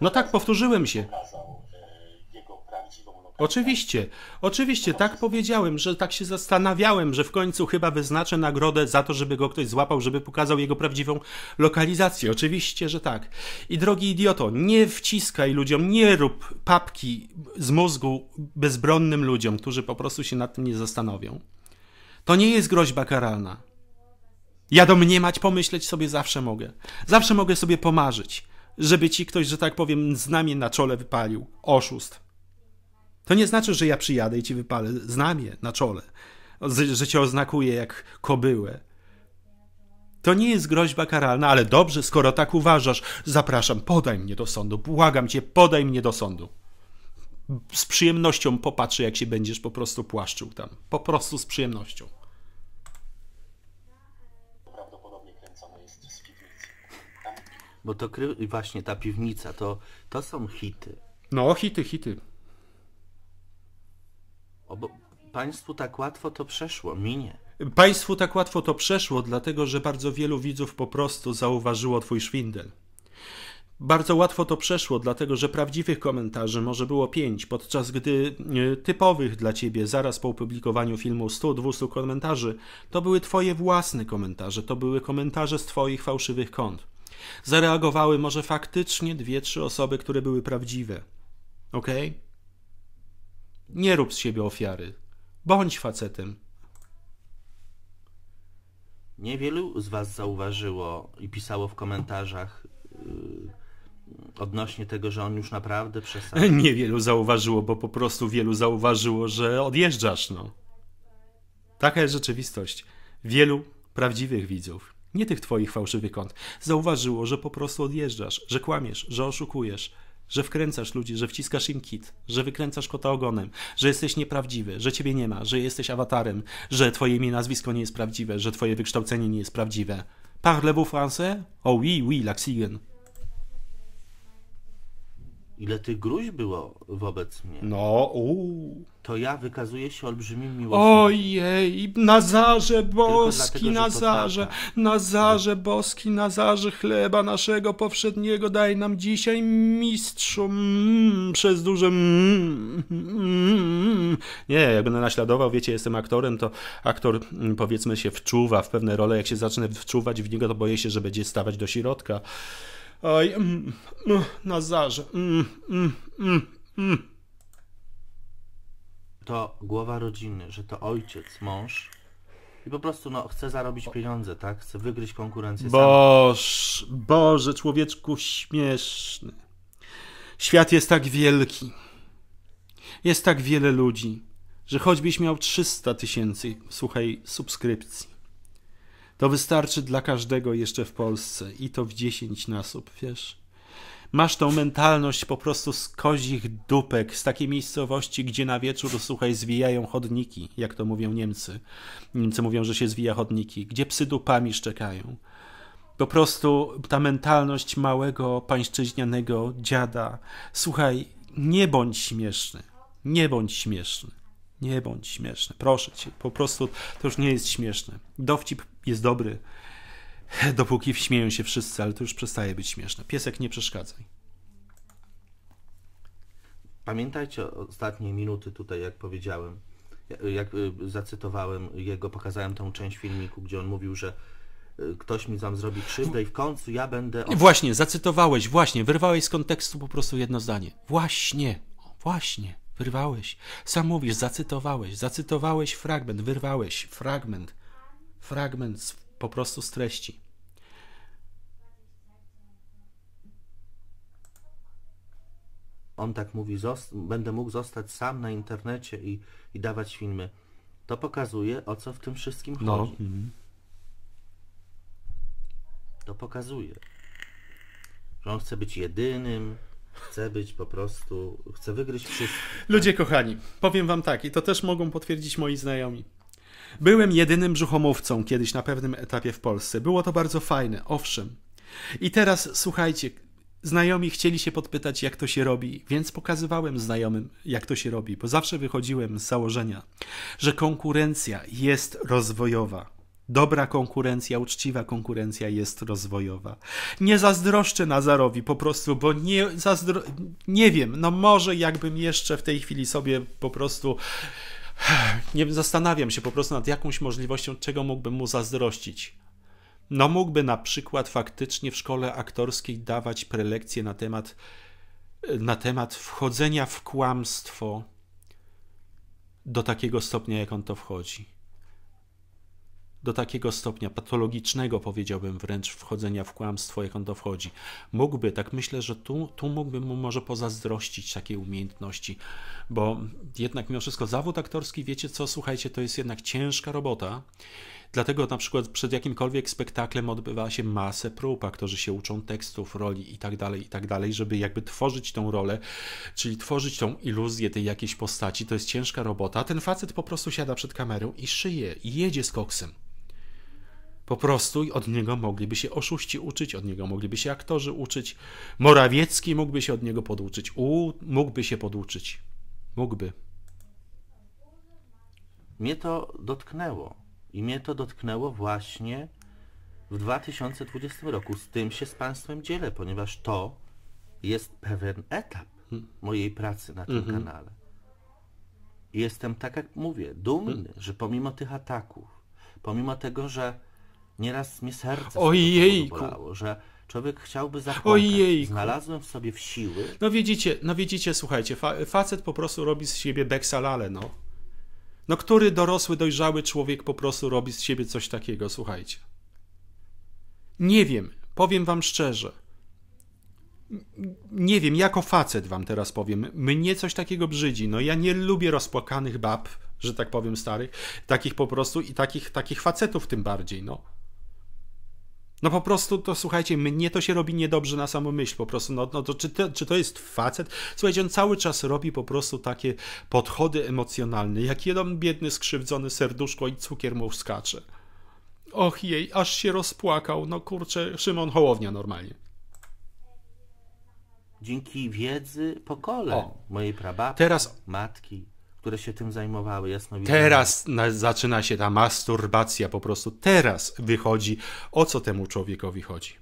No tak, powtórzyłem się. Pokazał, e, Oczywiście, oczywiście, tak powiedziałem, że tak się zastanawiałem, że w końcu chyba wyznaczę nagrodę za to, żeby go ktoś złapał, żeby pokazał jego prawdziwą lokalizację. Oczywiście, że tak. I drogi idioto, nie wciskaj ludziom, nie rób papki z mózgu bezbronnym ludziom, którzy po prostu się nad tym nie zastanowią. To nie jest groźba karalna. Ja domniemać, pomyśleć sobie zawsze mogę. Zawsze mogę sobie pomarzyć, żeby ci ktoś, że tak powiem, z nami na czole wypalił. Oszust. To nie znaczy, że ja przyjadę i ci wypalę znamie na czole, że cię oznakuję jak kobyłę. To nie jest groźba karalna, ale dobrze, skoro tak uważasz, zapraszam, podaj mnie do sądu, błagam cię, podaj mnie do sądu. Z przyjemnością popatrzę, jak się będziesz po prostu płaszczył tam. Po prostu z przyjemnością. Bo to właśnie ta piwnica, to, to są hity. No, hity, hity. Obo państwu tak łatwo to przeszło, minie. Państwu tak łatwo to przeszło, dlatego że bardzo wielu widzów po prostu zauważyło twój szwindel. Bardzo łatwo to przeszło, dlatego że prawdziwych komentarzy może było pięć, podczas gdy e, typowych dla ciebie zaraz po opublikowaniu filmu 100-200 komentarzy to były twoje własne komentarze, to były komentarze z twoich fałszywych kont. Zareagowały może faktycznie dwie, trzy osoby, które były prawdziwe. Okej? Okay? Nie rób z siebie ofiary. Bądź facetem. Niewielu z Was zauważyło i pisało w komentarzach yy, odnośnie tego, że on już naprawdę przesadził. Niewielu zauważyło, bo po prostu wielu zauważyło, że odjeżdżasz, no. Taka jest rzeczywistość. Wielu prawdziwych widzów, nie tych twoich fałszywych kont, zauważyło, że po prostu odjeżdżasz, że kłamiesz, że oszukujesz, że wkręcasz ludzi, że wciskasz im kit, że wykręcasz kota ogonem, że jesteś nieprawdziwy, że ciebie nie ma, że jesteś awatarem, że twoje imię, nazwisko nie jest prawdziwe, że twoje wykształcenie nie jest prawdziwe. Parlez-vous français? Oh oui, oui, l'axigen ile tych gruźb było wobec mnie. No, uuu. To ja wykazuję się olbrzymim miłością. Ojej, Nazarze boski, dlatego, Nazarze, tak. Nazarze boski, Nazarze chleba naszego powszedniego daj nam dzisiaj, mistrzu, mm, przez duże mm, mm. Nie, jak będę naśladował, wiecie, jestem aktorem, to aktor mm, powiedzmy się wczuwa w pewne role, jak się zacznę wczuwać w niego, to boję się, że będzie stawać do środka. Oj, mm, mm, Mm, mm, mm, mm. To głowa rodziny, że to ojciec, mąż i po prostu no, chce zarobić pieniądze, tak? Chce wygryźć konkurencję. Boż, sam. Boże, człowieczku śmieszny. Świat jest tak wielki. Jest tak wiele ludzi, że choćbyś miał 300 tysięcy, słuchaj, subskrypcji to wystarczy dla każdego jeszcze w Polsce i to w 10 nasób, wiesz? Masz tą mentalność po prostu z kozich dupek, z takiej miejscowości, gdzie na wieczór, słuchaj, zwijają chodniki, jak to mówią Niemcy. Niemcy mówią, że się zwija chodniki, gdzie psy dupami szczekają. Po prostu ta mentalność małego, pańszczyźnianego dziada. Słuchaj, nie bądź śmieszny. Nie bądź śmieszny. Nie bądź śmieszny, proszę cię. Po prostu to już nie jest śmieszne. Dowcip jest dobry, dopóki śmieją się wszyscy, ale to już przestaje być śmieszne. Piesek, nie przeszkadzaj. Pamiętajcie ostatnie minuty tutaj, jak powiedziałem, jak y, zacytowałem jego, pokazałem tą część filmiku, gdzie on mówił, że y, ktoś mi tam zrobi krzywdę i w końcu ja będę... Właśnie, zacytowałeś, właśnie, wyrwałeś z kontekstu po prostu jedno zdanie. Właśnie, właśnie. Wyrwałeś. Sam mówisz, zacytowałeś, zacytowałeś fragment, wyrwałeś fragment, fragment z, po prostu z treści. On tak mówi, będę mógł zostać sam na internecie i, i dawać filmy. To pokazuje, o co w tym wszystkim no. chodzi. Mm. To pokazuje, że on chce być jedynym, Chcę być po prostu, chcę wygryźć wszystko. Ludzie kochani, powiem wam tak, i to też mogą potwierdzić moi znajomi. Byłem jedynym brzuchomówcą kiedyś na pewnym etapie w Polsce. Było to bardzo fajne, owszem. I teraz słuchajcie, znajomi chcieli się podpytać, jak to się robi, więc pokazywałem znajomym, jak to się robi, bo zawsze wychodziłem z założenia, że konkurencja jest rozwojowa. Dobra konkurencja, uczciwa konkurencja jest rozwojowa. Nie zazdroszczę Nazarowi po prostu, bo nie, zazdro... nie wiem, no może jakbym jeszcze w tej chwili sobie po prostu nie zastanawiam się po prostu nad jakąś możliwością, czego mógłbym mu zazdrościć. No mógłby na przykład faktycznie w szkole aktorskiej dawać prelekcje na temat, na temat wchodzenia w kłamstwo do takiego stopnia, jak on to wchodzi do takiego stopnia patologicznego, powiedziałbym wręcz, wchodzenia w kłamstwo, jak on to wchodzi. Mógłby, tak myślę, że tu, tu mógłbym mu może pozazdrościć takiej umiejętności, bo jednak mimo wszystko zawód aktorski, wiecie co, słuchajcie, to jest jednak ciężka robota, dlatego na przykład przed jakimkolwiek spektaklem odbywa się masę prób, aktorzy się uczą tekstów, roli i tak dalej, i tak dalej, żeby jakby tworzyć tą rolę, czyli tworzyć tą iluzję tej jakiejś postaci, to jest ciężka robota, ten facet po prostu siada przed kamerą i szyje, i jedzie z koksem. Po prostu od niego mogliby się oszuści uczyć, od niego mogliby się aktorzy uczyć. Morawiecki mógłby się od niego poduczyć. U, mógłby się poduczyć. Mógłby. Mnie to dotknęło. I mnie to dotknęło właśnie w 2020 roku. Z tym się z Państwem dzielę, ponieważ to jest pewien etap hmm. mojej pracy na tym mhm. kanale. I jestem, tak jak mówię, dumny, hmm. że pomimo tych ataków, pomimo tego, że Nieraz mnie serce Ojejku. że człowiek chciałby zachować. Ojejku. Znalazłem w sobie w siły. No widzicie, no widzicie, słuchajcie, fa facet po prostu robi z siebie beksalale, no. No który dorosły, dojrzały człowiek po prostu robi z siebie coś takiego, słuchajcie. Nie wiem, powiem wam szczerze. Nie wiem, jako facet wam teraz powiem, mnie coś takiego brzydzi. No ja nie lubię rozpłakanych bab, że tak powiem, starych, takich po prostu i takich, takich facetów tym bardziej, no. No po prostu to słuchajcie, mnie to się robi niedobrze na samą myśl po prostu. No, no to czy, to, czy to jest facet? Słuchajcie, on cały czas robi po prostu takie podchody emocjonalne, jak jeden biedny skrzywdzony serduszko i cukier mu wskacze. Och jej, aż się rozpłakał. No kurczę, Szymon Hołownia normalnie. Dzięki wiedzy pokoleń o, mojej prababki, teraz... matki, które się tym zajmowały, Teraz zaczyna się ta masturbacja, po prostu teraz wychodzi, o co temu człowiekowi chodzi.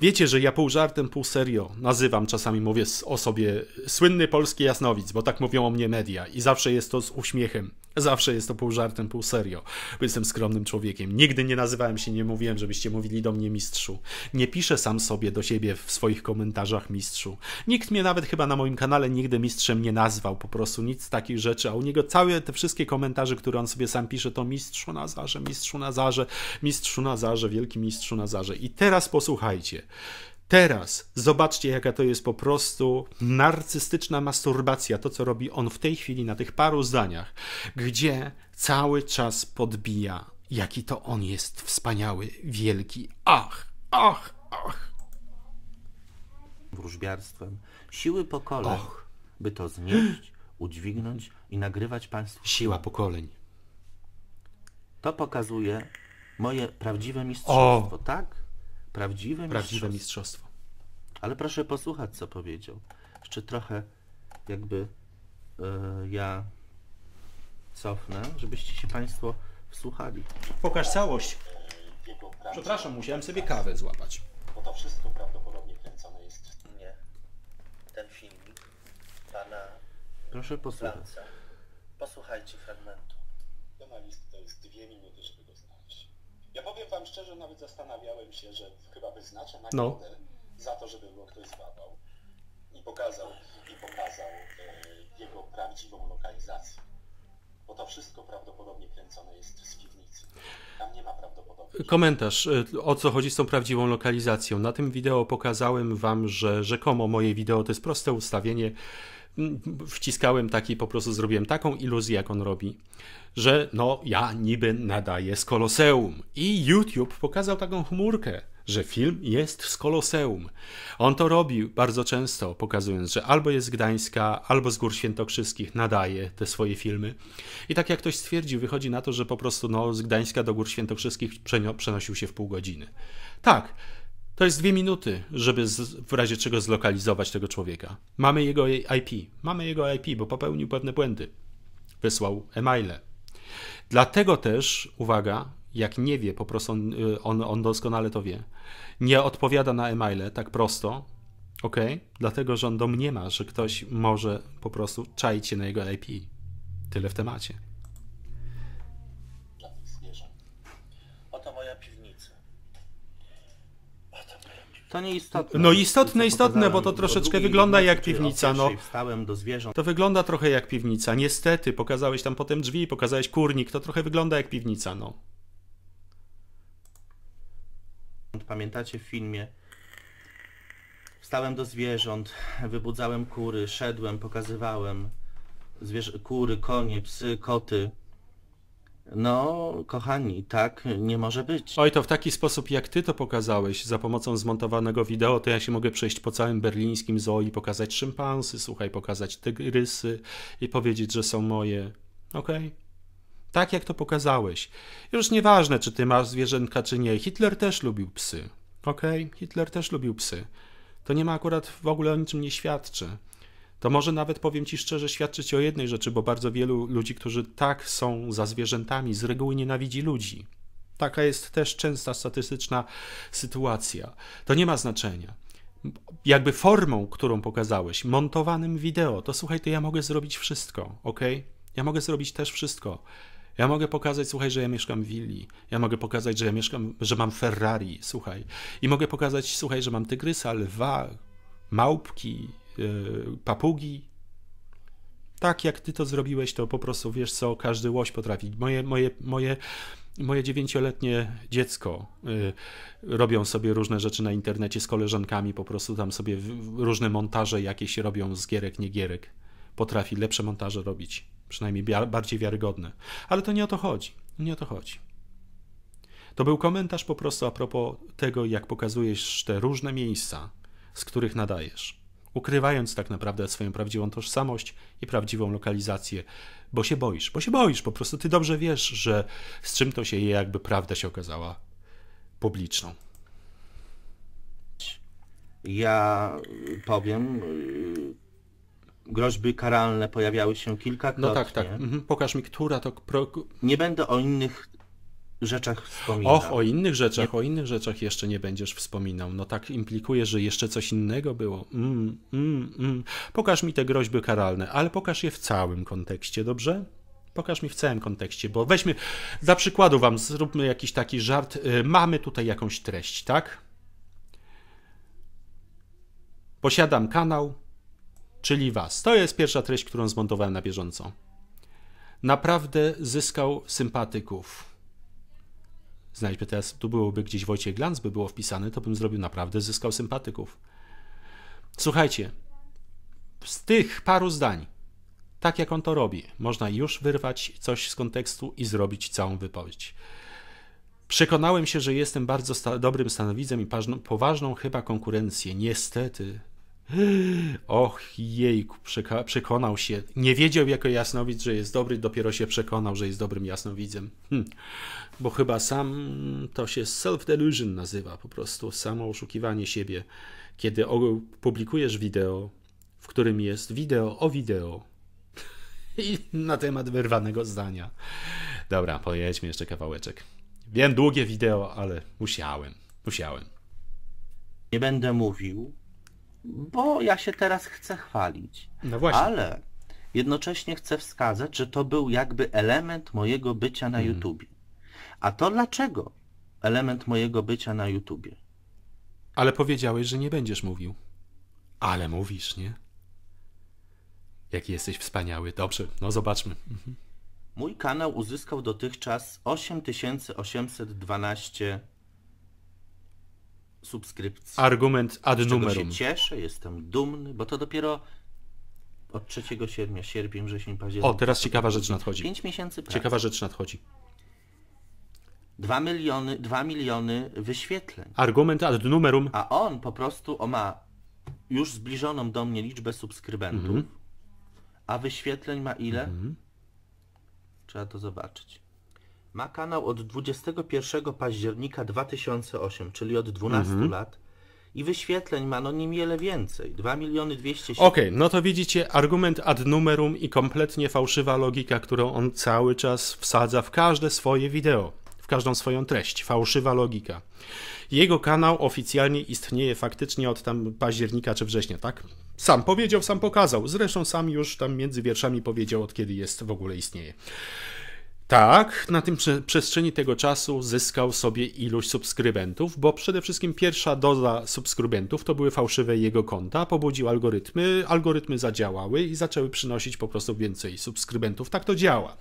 Wiecie, że ja pół żartem, pół serio nazywam, czasami mówię o sobie słynny polski jasnowic, bo tak mówią o mnie media i zawsze jest to z uśmiechem. Zawsze jest to pół żartem, pół serio. Jestem skromnym człowiekiem. Nigdy nie nazywałem się, nie mówiłem, żebyście mówili do mnie mistrzu. Nie piszę sam sobie do siebie w swoich komentarzach mistrzu. Nikt mnie nawet chyba na moim kanale nigdy mistrzem nie nazwał. Po prostu nic takich rzeczy. A u niego całe te wszystkie komentarze, które on sobie sam pisze, to mistrzu zarze, mistrzu zarze, mistrzu zarze, wielki mistrzu zarze. I teraz posłuchajcie. Teraz zobaczcie, jaka to jest po prostu narcystyczna masturbacja, to co robi on w tej chwili na tych paru zdaniach, gdzie cały czas podbija, jaki to on jest wspaniały, wielki. Ach, ach, ach. Wróżbiarstwem, siły pokoleń, Och. by to znieść, udźwignąć i nagrywać państwu. Siła pokoleń. To pokazuje moje prawdziwe mistrzostwo, o. tak? Prawdziwe mistrzostwo. Prawdziwe mistrzostwo. Ale proszę posłuchać, co powiedział. Jeszcze trochę jakby yy, ja cofnę, żebyście się Państwo wsłuchali. Pokaż całość. Przepraszam, musiałem sobie kawę złapać. Bo to wszystko prawdopodobnie kręcone jest. w Nie. Ten filmik pana... Proszę posłuchać. Franca. Posłuchajcie fragmentu. Ja powiem wam szczerze, nawet zastanawiałem się, że chyba wyznaczę no. nagrodę no. za to, żeby go ktoś zbadał i pokazał, i pokazał e, jego prawdziwą lokalizację. Bo to wszystko prawdopodobnie kręcone jest z piwnicy. Tam nie ma prawdopodobnie. Komentarz, e, o co chodzi z tą prawdziwą lokalizacją. Na tym wideo pokazałem wam, że rzekomo moje wideo to jest proste ustawienie wciskałem taki, po prostu zrobiłem taką iluzję, jak on robi, że no ja niby nadaję z Koloseum. I YouTube pokazał taką chmurkę, że film jest z Koloseum. On to robi bardzo często, pokazując, że albo jest z Gdańska, albo z Gór Świętokrzyskich nadaje te swoje filmy. I tak jak ktoś stwierdził, wychodzi na to, że po prostu no, z Gdańska do Gór Świętokrzyskich przenosił się w pół godziny. Tak, to jest dwie minuty, żeby z, w razie czego zlokalizować tego człowieka. Mamy jego IP, mamy jego IP, bo popełnił pewne błędy. Wysłał e-maile. Dlatego też, uwaga, jak nie wie, po prostu on, y, on, on doskonale to wie, nie odpowiada na e-maile tak prosto, ok? Dlatego, że on domniema, że ktoś może po prostu czaić się na jego IP. Tyle w temacie. To istotne. No istotne, istotne, bo to troszeczkę wygląda jak piwnica. No. To wygląda trochę jak piwnica. Niestety, pokazałeś tam potem drzwi, pokazałeś kurnik, to trochę wygląda jak piwnica, no. Pamiętacie w filmie? Wstałem do zwierząt, wybudzałem kury, szedłem, pokazywałem. zwierz kury, konie, psy, koty. No, kochani, tak nie może być. Oj, to w taki sposób, jak ty to pokazałeś, za pomocą zmontowanego wideo, to ja się mogę przejść po całym berlińskim zoo i pokazać szympansy, słuchaj, pokazać tygrysy i powiedzieć, że są moje. Okej? Okay? Tak, jak to pokazałeś. Już nieważne, czy ty masz zwierzęta, czy nie. Hitler też lubił psy. Okej? Okay? Hitler też lubił psy. To nie ma akurat w ogóle o niczym nie świadczy to może nawet powiem Ci szczerze świadczyć o jednej rzeczy, bo bardzo wielu ludzi, którzy tak są za zwierzętami, z reguły nienawidzi ludzi. Taka jest też częsta statystyczna sytuacja. To nie ma znaczenia. Jakby formą, którą pokazałeś, montowanym wideo, to słuchaj, to ja mogę zrobić wszystko, ok? Ja mogę zrobić też wszystko. Ja mogę pokazać, słuchaj, że ja mieszkam w willi. Ja mogę pokazać, że ja mieszkam, że mam Ferrari, słuchaj. I mogę pokazać, słuchaj, że mam tygrysa, lwa, małpki, E, papugi. Tak jak ty to zrobiłeś, to po prostu wiesz co, każdy łoś potrafi. Moje, moje, moje, moje dziewięcioletnie dziecko y, robią sobie różne rzeczy na internecie z koleżankami, po prostu tam sobie różne montaże jakieś robią z gierek, nie gierek. Potrafi lepsze montaże robić, przynajmniej bardziej wiarygodne. Ale to nie o to chodzi. Nie o to chodzi. To był komentarz po prostu a propos tego, jak pokazujesz te różne miejsca, z których nadajesz ukrywając tak naprawdę swoją prawdziwą tożsamość i prawdziwą lokalizację, bo się boisz, bo się boisz, po prostu ty dobrze wiesz, że z czym to się je, jakby prawda się okazała publiczną. Ja powiem, y, groźby karalne pojawiały się kilkakrotnie. No tak, tak. Mhm. Pokaż mi, która to... Nie będę o innych rzeczach wspomina. Och, o innych rzeczach, nie... o innych rzeczach jeszcze nie będziesz wspominał. No tak implikuje, że jeszcze coś innego było. Mm, mm, mm. Pokaż mi te groźby karalne, ale pokaż je w całym kontekście, dobrze? Pokaż mi w całym kontekście, bo weźmy, za przykładu wam zróbmy jakiś taki żart. Y, mamy tutaj jakąś treść, tak? Posiadam kanał, czyli was. To jest pierwsza treść, którą zmontowałem na bieżąco. Naprawdę zyskał sympatyków Znajdźmy teraz, tu byłoby gdzieś Wojciech Glanz by było wpisane, to bym zrobił naprawdę, zyskał sympatyków. Słuchajcie, z tych paru zdań, tak jak on to robi, można już wyrwać coś z kontekstu i zrobić całą wypowiedź. Przekonałem się, że jestem bardzo sta dobrym stanowidzem i poważną chyba konkurencję. Niestety, Och jejku, przekonał się. Nie wiedział jako jasnowidz, że jest dobry, dopiero się przekonał, że jest dobrym jasnowidzem. Hm. Bo chyba sam to się self-delusion nazywa, po prostu samo oszukiwanie siebie. Kiedy publikujesz wideo, w którym jest wideo o wideo i na temat wyrwanego zdania. Dobra, pojedźmy jeszcze kawałeczek. Wiem, długie wideo, ale musiałem, musiałem. Nie będę mówił, bo ja się teraz chcę chwalić. No właśnie. Ale jednocześnie chcę wskazać, że to był jakby element mojego bycia na hmm. YouTubie. A to dlaczego element mojego bycia na YouTubie? Ale powiedziałeś, że nie będziesz mówił. Ale mówisz, nie? Jaki jesteś wspaniały. Dobrze, no zobaczmy. Mhm. Mój kanał uzyskał dotychczas 8812 subskrypcji. Argument ad numerum. Z się cieszę, jestem dumny, bo to dopiero od 3 sierpnia, sierpień, wrzesień, październik. O, teraz ciekawa rzecz nadchodzi. 5 miesięcy pracy. Ciekawa rzecz nadchodzi. 2 miliony, 2 miliony wyświetleń. Argument ad numerum. A on po prostu on ma już zbliżoną do mnie liczbę subskrybentów. Mm -hmm. A wyświetleń ma ile? Mm -hmm. Trzeba to zobaczyć ma kanał od 21 października 2008, czyli od 12 mhm. lat i wyświetleń ma no niewiele więcej. 2 miliony 200 Okej, okay, no to widzicie argument ad numerum i kompletnie fałszywa logika, którą on cały czas wsadza w każde swoje wideo, w każdą swoją treść. Fałszywa logika. Jego kanał oficjalnie istnieje faktycznie od tam października czy września, tak? Sam powiedział, sam pokazał. Zresztą sam już tam między wierszami powiedział, od kiedy jest w ogóle istnieje. Tak, na tym przestrzeni tego czasu zyskał sobie ilość subskrybentów, bo przede wszystkim pierwsza doza subskrybentów to były fałszywe jego konta, pobudził algorytmy, algorytmy zadziałały i zaczęły przynosić po prostu więcej subskrybentów. Tak to działa.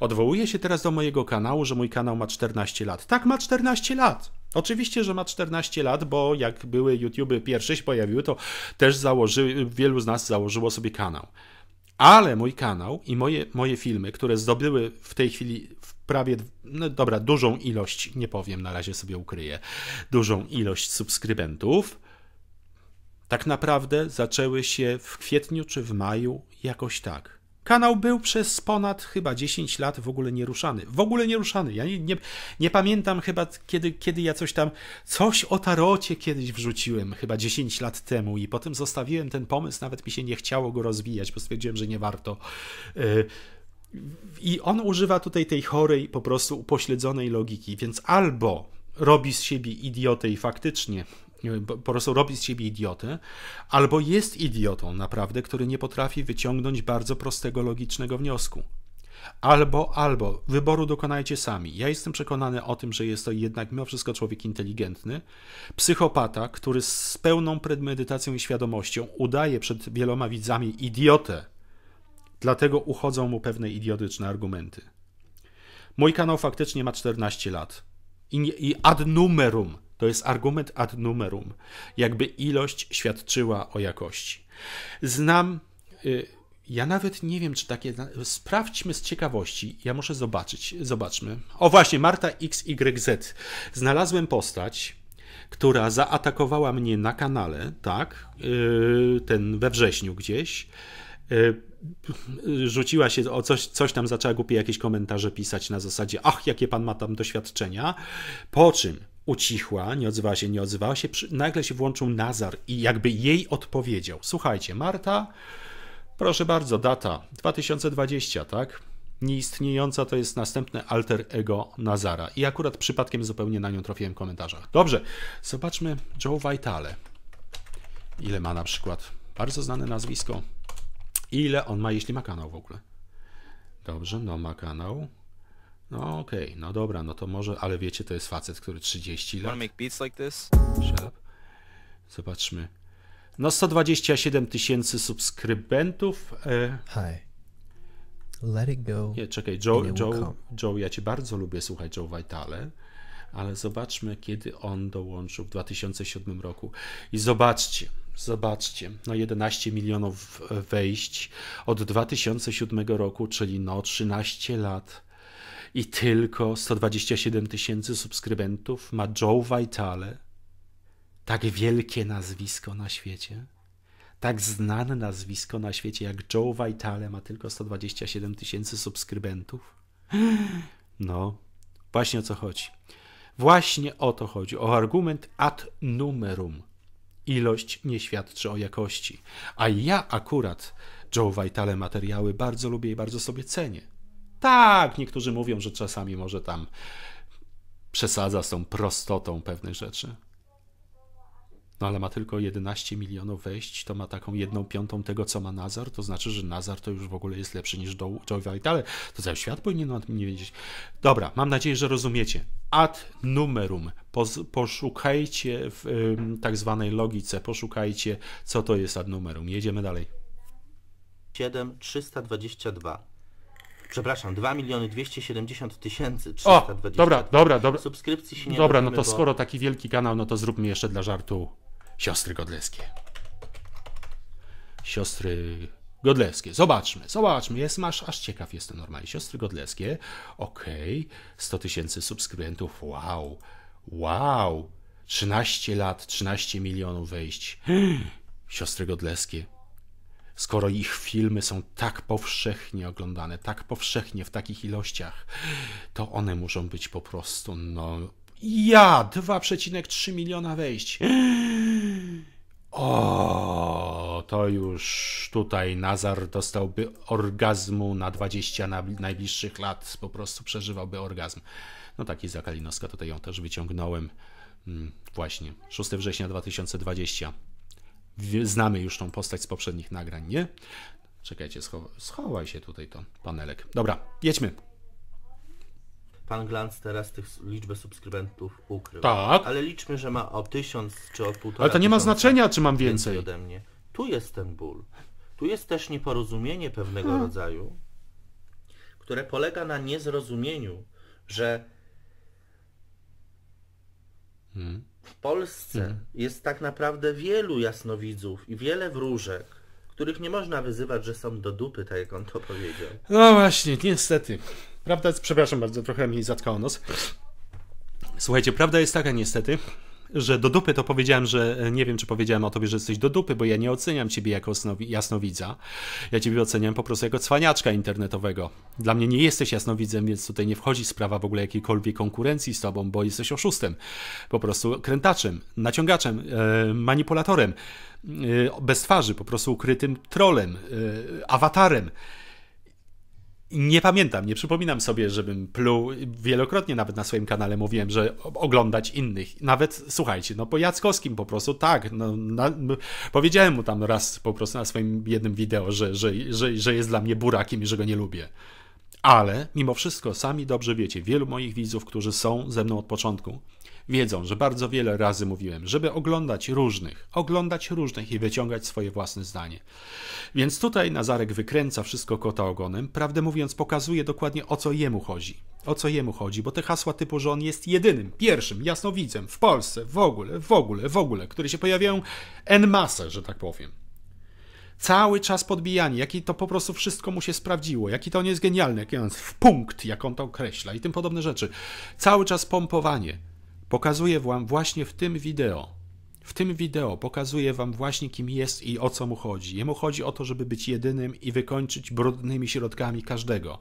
Odwołuję się teraz do mojego kanału, że mój kanał ma 14 lat. Tak, ma 14 lat. Oczywiście, że ma 14 lat, bo jak były YouTube pierwsze się pojawiły, to też założy, wielu z nas założyło sobie kanał. Ale mój kanał i moje, moje filmy, które zdobyły w tej chwili prawie, no dobra, dużą ilość, nie powiem, na razie sobie ukryję, dużą ilość subskrybentów, tak naprawdę zaczęły się w kwietniu czy w maju jakoś tak. Kanał był przez ponad chyba 10 lat w ogóle nieruszany. W ogóle nieruszany. Ja nie, nie, nie, pamiętam chyba, kiedy, kiedy ja coś tam, coś o tarocie kiedyś wrzuciłem, chyba 10 lat temu, i potem zostawiłem ten pomysł, nawet mi się nie chciało go rozwijać, bo stwierdziłem, że nie warto. Y, I on używa tutaj tej chorej, po prostu upośledzonej logiki, więc albo robi z siebie idiotę i faktycznie po prostu robi z siebie idiotę, albo jest idiotą naprawdę, który nie potrafi wyciągnąć bardzo prostego, logicznego wniosku. Albo, albo, wyboru dokonajcie sami. Ja jestem przekonany o tym, że jest to jednak mimo wszystko człowiek inteligentny, psychopata, który z pełną predmedytacją i świadomością udaje przed wieloma widzami idiotę, dlatego uchodzą mu pewne idiotyczne argumenty. Mój kanał faktycznie ma 14 lat i, i ad numerum to jest argument ad numerum, jakby ilość świadczyła o jakości. Znam. Y, ja nawet nie wiem, czy takie. Sprawdźmy z ciekawości. Ja muszę zobaczyć. Zobaczmy. O właśnie, Marta XYZ. Znalazłem postać, która zaatakowała mnie na kanale, tak? Y, ten we wrześniu gdzieś y, rzuciła się o coś, coś tam zaczęła głupie jakieś komentarze pisać na zasadzie ach, jakie pan ma tam doświadczenia, po czym ucichła, nie odzywała się, nie odzywała się. Nagle się włączył Nazar i jakby jej odpowiedział. Słuchajcie, Marta, proszę bardzo, data 2020, tak? Nieistniejąca to jest następne alter ego Nazara. I akurat przypadkiem zupełnie na nią trafiłem w komentarzach. Dobrze, zobaczmy Joe Vitale. Ile ma na przykład? Bardzo znane nazwisko. Ile on ma, jeśli ma kanał w ogóle? Dobrze, no ma kanał. No okej, okay, no dobra, no to może, ale wiecie, to jest facet, który 30 lat. make beats like this? Zobaczmy. No 127 tysięcy subskrybentów. E. Hi. Let it go. Nie, czekaj, Joe, Joe, Joe, ja cię bardzo lubię, słuchać Joe Vitale, ale zobaczmy, kiedy on dołączył w 2007 roku. I zobaczcie, zobaczcie, no 11 milionów e, wejść od 2007 roku, czyli no 13 lat i tylko 127 tysięcy subskrybentów ma Joe Vitale, tak wielkie nazwisko na świecie, tak znane nazwisko na świecie jak Joe Vitale ma tylko 127 tysięcy subskrybentów. No, właśnie o co chodzi. Właśnie o to chodzi, o argument ad numerum. Ilość nie świadczy o jakości. A ja akurat Joe Vitale materiały bardzo lubię i bardzo sobie cenię. Tak, niektórzy mówią, że czasami może tam przesadza z tą prostotą pewnych rzeczy. No ale ma tylko 11 milionów wejść, to ma taką jedną piątą tego, co ma Nazar, to znaczy, że Nazar to już w ogóle jest lepszy niż Joe Vitale. To cały świat powinien o tym nie wiedzieć. Dobra, mam nadzieję, że rozumiecie. Ad numerum. poszukajcie w ym, tak zwanej logice, poszukajcie, co to jest ad numerum. Jedziemy dalej. 7322 przepraszam, 2 miliony 270 tysięcy 320 o, dobra, dobra, dobra. subskrypcji się nie Dobra, robimy, no to bo... skoro taki wielki kanał, no to zróbmy jeszcze dla żartu siostry godleskie. Siostry godleskie. Zobaczmy, zobaczmy. Jest, masz, aż ciekaw jestem normalnie. Siostry godleskie. Okej. Okay. 100 tysięcy subskrybentów. Wow. Wow. 13 lat, 13 milionów wejść. Siostry godleskie skoro ich filmy są tak powszechnie oglądane, tak powszechnie w takich ilościach, to one muszą być po prostu, no. Ja! 2,3 miliona wejść. O, to już tutaj Nazar dostałby orgazmu na 20 najbliższych lat. Po prostu przeżywałby orgazm. No taki Zakalinowska, tutaj ją też wyciągnąłem. Mm, właśnie, 6 września 2020. Znamy już tą postać z poprzednich nagrań, nie? Czekajcie, schowaj się tutaj to panelek. Dobra, jedźmy. Pan Glantz teraz tych liczbę subskrybentów ukrył. Tak. Ale liczmy, że ma o tysiąc czy o półtora. Ale to nie ma znaczenia, czy mam więcej. ode mnie. Tu jest ten ból. Tu jest też nieporozumienie pewnego hmm. rodzaju, które polega na niezrozumieniu, że hmm w Polsce mhm. jest tak naprawdę wielu jasnowidzów i wiele wróżek, których nie można wyzywać, że są do dupy, tak jak on to powiedział. No właśnie, niestety. Prawda jest, przepraszam bardzo, trochę mi zatkało nos. Słuchajcie, prawda jest taka niestety, że do dupy to powiedziałem, że e, nie wiem, czy powiedziałem o tobie, że jesteś do dupy, bo ja nie oceniam ciebie jako jasnowidza. Ja ciebie oceniam po prostu jako cwaniaczka internetowego. Dla mnie nie jesteś jasnowidzem, więc tutaj nie wchodzi sprawa w ogóle jakiejkolwiek konkurencji z tobą, bo jesteś oszustem, po prostu krętaczem, naciągaczem, e, manipulatorem, e, bez twarzy, po prostu ukrytym trolem, awatarem nie pamiętam, nie przypominam sobie, żebym pluł. Wielokrotnie nawet na swoim kanale mówiłem, że oglądać innych. Nawet słuchajcie, no po Jackowskim po prostu tak. No, na, powiedziałem mu tam raz po prostu na swoim jednym wideo, że, że, że, że jest dla mnie burakiem i że go nie lubię. Ale mimo wszystko sami dobrze wiecie, wielu moich widzów, którzy są ze mną od początku, wiedzą, że bardzo wiele razy mówiłem, żeby oglądać różnych, oglądać różnych i wyciągać swoje własne zdanie. Więc tutaj Nazarek wykręca wszystko kota ogonem, prawdę mówiąc pokazuje dokładnie o co jemu chodzi. O co jemu chodzi, bo te hasła typu, że on jest jedynym, pierwszym jasnowidzem w Polsce w ogóle, w ogóle, w ogóle, które się pojawiają en masse, że tak powiem cały czas podbijanie, jaki to po prostu wszystko mu się sprawdziło, jaki to on jest genialny, jaki on jest w punkt, jak on to określa i tym podobne rzeczy. Cały czas pompowanie. Pokazuję Wam właśnie w tym wideo. W tym wideo pokazuję Wam właśnie, kim jest i o co mu chodzi. Jemu chodzi o to, żeby być jedynym i wykończyć brudnymi środkami każdego.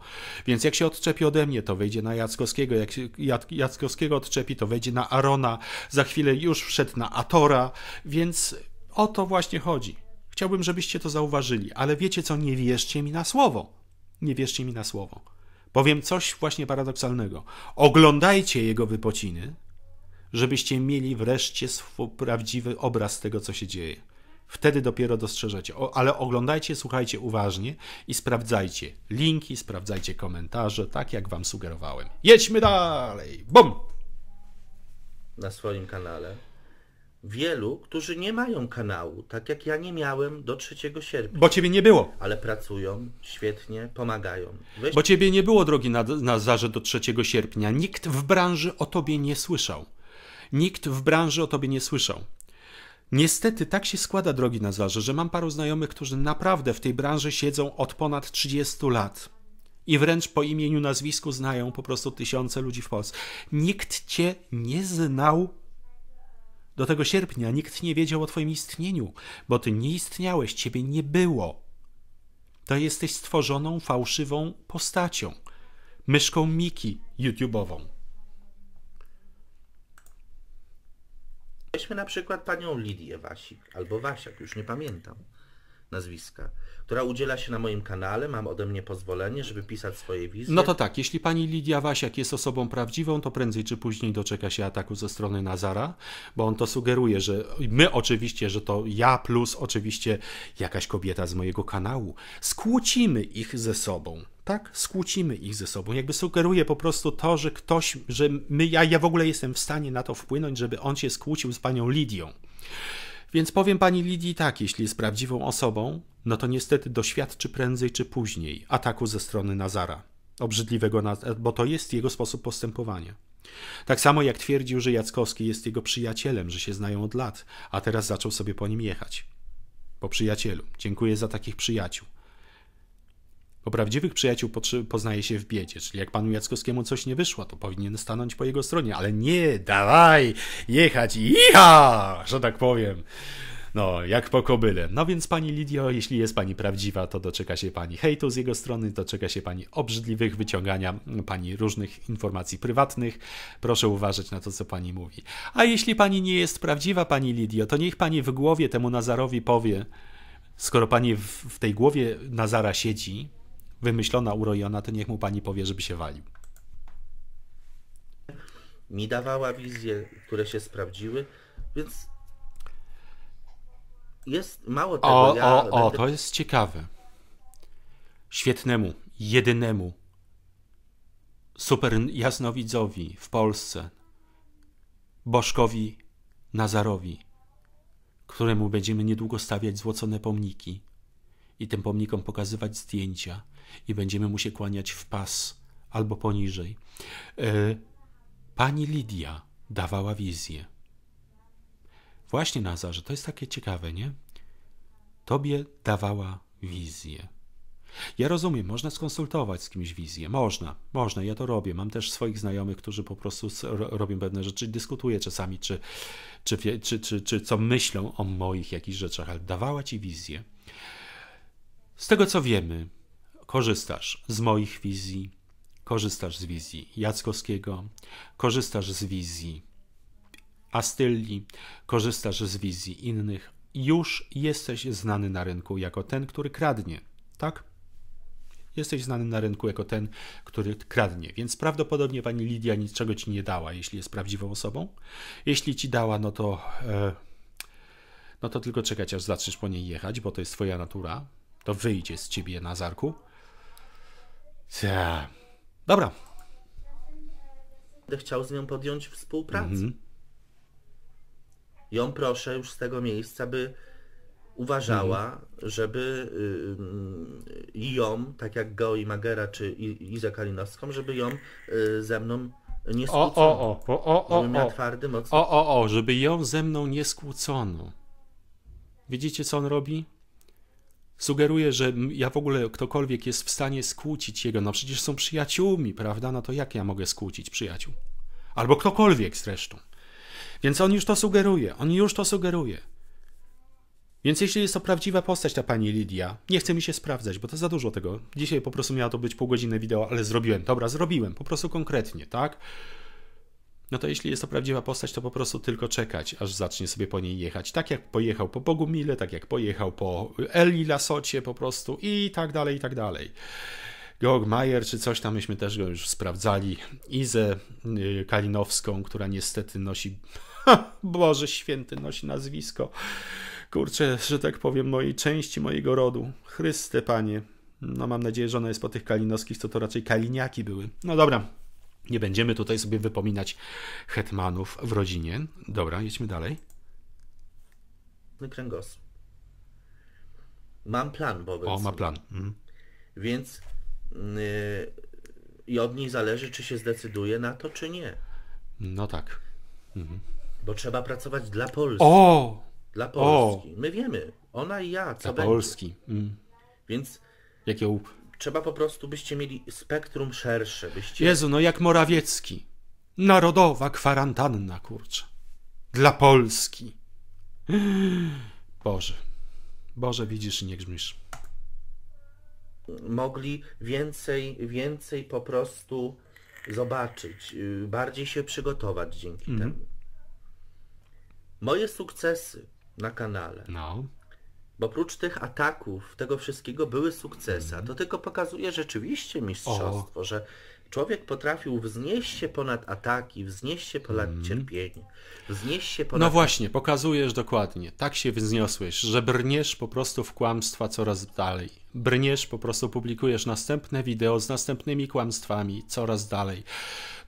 Więc jak się odczepi ode mnie, to wejdzie na Jackowskiego. Jak się Jackowskiego odczepi, to wejdzie na Arona. Za chwilę już wszedł na Atora. Więc o to właśnie chodzi. Chciałbym, żebyście to zauważyli, ale wiecie co, nie wierzcie mi na słowo. Nie wierzcie mi na słowo. Powiem coś właśnie paradoksalnego. Oglądajcie jego wypociny, żebyście mieli wreszcie swój prawdziwy obraz tego, co się dzieje. Wtedy dopiero dostrzeżecie. O, ale oglądajcie, słuchajcie uważnie i sprawdzajcie linki, sprawdzajcie komentarze, tak jak wam sugerowałem. Jedźmy dalej! Bum! Na swoim kanale. Wielu, którzy nie mają kanału, tak jak ja nie miałem do 3 sierpnia. Bo ciebie nie było. Ale pracują, świetnie, pomagają. Weź... Bo ciebie nie było, drogi Nazarze, do 3 sierpnia. Nikt w branży o tobie nie słyszał. Nikt w branży o tobie nie słyszał. Niestety tak się składa, drogi Nazarze, że mam paru znajomych, którzy naprawdę w tej branży siedzą od ponad 30 lat i wręcz po imieniu, nazwisku znają po prostu tysiące ludzi w Polsce. Nikt cię nie znał do tego sierpnia, nikt nie wiedział o twoim istnieniu, bo ty nie istniałeś, ciebie nie było. To jesteś stworzoną, fałszywą postacią, myszką Miki YouTube'ową. Weźmy na przykład panią Lidię Wasik, albo Wasiak, już nie pamiętam nazwiska, która udziela się na moim kanale, mam ode mnie pozwolenie, żeby pisać swoje wizje. No to tak, jeśli pani Lidia Wasiak jest osobą prawdziwą, to prędzej czy później doczeka się ataku ze strony Nazara, bo on to sugeruje, że my oczywiście, że to ja plus oczywiście jakaś kobieta z mojego kanału, skłócimy ich ze sobą tak? Skłócimy ich ze sobą. Jakby sugeruje po prostu to, że ktoś, że my, ja, ja w ogóle jestem w stanie na to wpłynąć, żeby on się skłócił z panią Lidią. Więc powiem pani Lidii tak, jeśli jest prawdziwą osobą, no to niestety doświadczy prędzej czy później ataku ze strony Nazara. Obrzydliwego, bo to jest jego sposób postępowania. Tak samo jak twierdził, że Jackowski jest jego przyjacielem, że się znają od lat, a teraz zaczął sobie po nim jechać. Po przyjacielu. Dziękuję za takich przyjaciół. Bo prawdziwych przyjaciół poznaje się w biedzie, czyli jak panu Jackowskiemu coś nie wyszło, to powinien stanąć po jego stronie, ale nie, dawaj, jechać, iha, że tak powiem. No, jak po kobyle. No więc pani Lidio, jeśli jest pani prawdziwa, to doczeka się pani hejtu z jego strony, doczeka się pani obrzydliwych wyciągania pani różnych informacji prywatnych. Proszę uważać na to, co pani mówi. A jeśli pani nie jest prawdziwa, pani Lidio, to niech pani w głowie temu Nazarowi powie, skoro pani w, w tej głowie Nazara siedzi, wymyślona, urojona, to niech mu pani powie, żeby się walił. Mi dawała wizje, które się sprawdziły, więc jest mało tego. O, ja o, będę... o, to jest ciekawe. Świetnemu, jedynemu, super jasnowidzowi w Polsce, Bożkowi Nazarowi, któremu będziemy niedługo stawiać złocone pomniki i tym pomnikom pokazywać zdjęcia, i będziemy mu się kłaniać w pas albo poniżej. E, pani Lidia dawała wizję. Właśnie Nazarze, to jest takie ciekawe, nie? Tobie dawała wizję. Ja rozumiem, można skonsultować z kimś wizję. Można, można, ja to robię. Mam też swoich znajomych, którzy po prostu robią pewne rzeczy. Dyskutuję czasami, czy, czy, czy, czy, czy co myślą o moich jakichś rzeczach, ale dawała ci wizję. Z tego co wiemy, korzystasz z moich wizji, korzystasz z wizji Jackowskiego, korzystasz z wizji Astylli, korzystasz z wizji innych, już jesteś znany na rynku jako ten, który kradnie, tak? Jesteś znany na rynku jako ten, który kradnie, więc prawdopodobnie pani Lidia niczego ci nie dała, jeśli jest prawdziwą osobą. Jeśli ci dała, no to, e, no to tylko czekać, aż zaczniesz po niej jechać, bo to jest twoja natura. To wyjdzie z ciebie na zarku. Cia. Dobra. Będę chciał z nią podjąć współpracę. Mhm. Ją proszę już z tego miejsca, by uważała, mhm. żeby y, y, ją, tak jak Go i Magera czy Izę Kalinowską, żeby ją y, ze mną nie skłócono. O, o, o, o, o, o, Twardy, mocny... o, o, o, żeby ją ze mną nie skłócono. Widzicie, co on robi? sugeruje, że ja w ogóle ktokolwiek jest w stanie skłócić jego. No przecież są przyjaciółmi, prawda? No to jak ja mogę skłócić przyjaciół? Albo ktokolwiek zresztą. Więc on już to sugeruje, on już to sugeruje. Więc jeśli jest to prawdziwa postać, ta pani Lidia, nie chce mi się sprawdzać, bo to za dużo tego. Dzisiaj po prostu miało to być pół godziny wideo, ale zrobiłem. Dobra, zrobiłem, po prostu konkretnie, tak? no to jeśli jest to prawdziwa postać, to po prostu tylko czekać, aż zacznie sobie po niej jechać. Tak jak pojechał po Bogumile, tak jak pojechał po Eli Lasocie po prostu i tak dalej, i tak dalej. Georg Mayer czy coś tam, myśmy też go już sprawdzali. Izę y, Kalinowską, która niestety nosi, Boże święty, nosi nazwisko, kurczę, że tak powiem, mojej części mojego rodu. Chryste, panie. No mam nadzieję, że ona jest po tych kalinowskich, co to raczej kaliniaki były. No dobra, nie będziemy tutaj sobie wypominać hetmanów w rodzinie. Dobra, jedźmy dalej. Kręgosłup. Mam plan wobec O, ma plan. Mhm. Więc yy, i od niej zależy, czy się zdecyduje na to, czy nie. No tak. Mhm. Bo trzeba pracować dla Polski. O! Dla Polski. O! My wiemy. Ona i ja, co dla będzie. Polski. Mhm. Więc jakie ją trzeba po prostu, byście mieli spektrum szersze. Byście... Jezu, no jak Morawiecki. Narodowa kwarantanna, kurczę. Dla Polski. Boże. Boże, widzisz i nie grzmisz. Mogli więcej, więcej po prostu zobaczyć, y, bardziej się przygotować dzięki mm. temu. Moje sukcesy na kanale. No bo oprócz tych ataków, tego wszystkiego były sukcesy. to mhm. tylko pokazuje rzeczywiście mistrzostwo, o. że człowiek potrafił wznieść się ponad ataki, wznieść się ponad mm. cierpienie, wznieść się no ponad... No właśnie, pokazujesz dokładnie. Tak się wzniosłeś, że brniesz po prostu w kłamstwa coraz dalej. Brniesz, po prostu publikujesz następne wideo z następnymi kłamstwami coraz dalej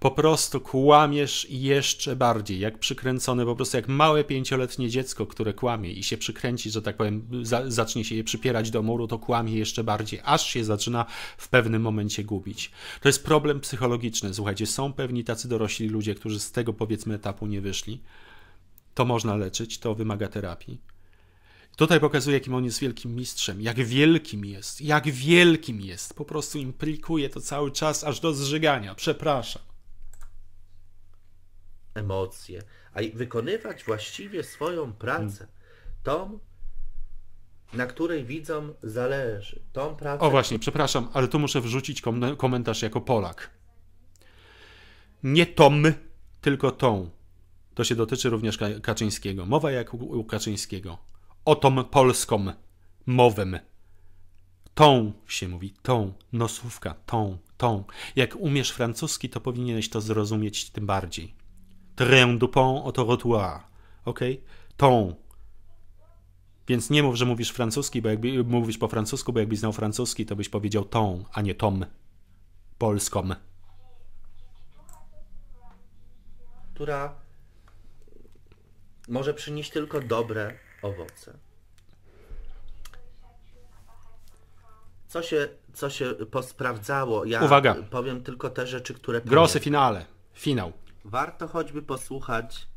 po prostu kłamiesz jeszcze bardziej, jak przykręcone, po prostu jak małe pięcioletnie dziecko, które kłamie i się przykręci, że tak powiem, za, zacznie się je przypierać do muru, to kłamie jeszcze bardziej, aż się zaczyna w pewnym momencie gubić. To jest problem psychologiczny. Słuchajcie, są pewni tacy dorośli ludzie, którzy z tego powiedzmy etapu nie wyszli. To można leczyć, to wymaga terapii. Tutaj pokazuje, jakim on jest wielkim mistrzem, jak wielkim jest, jak wielkim jest. Po prostu implikuje to cały czas aż do zżygania. Przepraszam emocje, a wykonywać właściwie swoją pracę, tą, na której widzą zależy. Tą pracę. O właśnie, przepraszam, ale tu muszę wrzucić kom komentarz jako Polak. Nie tom, tylko tą. To się dotyczy również Kaczyńskiego. Mowa jak u, Kaczyńskiego. O tą polską mowę. Tą się mówi, tą, nosówka, tą, tą. Jak umiesz francuski, to powinieneś to zrozumieć tym bardziej. Train du pont au trottoir. Ok? Tą. Więc nie mów, że mówisz francuski, bo jakby mówisz po francusku, bo jakbyś znał francuski, to byś powiedział tą, a nie tom. Polską. Która może przynieść tylko dobre owoce. Co się, co się posprawdzało? Ja Uwaga. powiem tylko te rzeczy, które. Grosy finale. Finał warto choćby posłuchać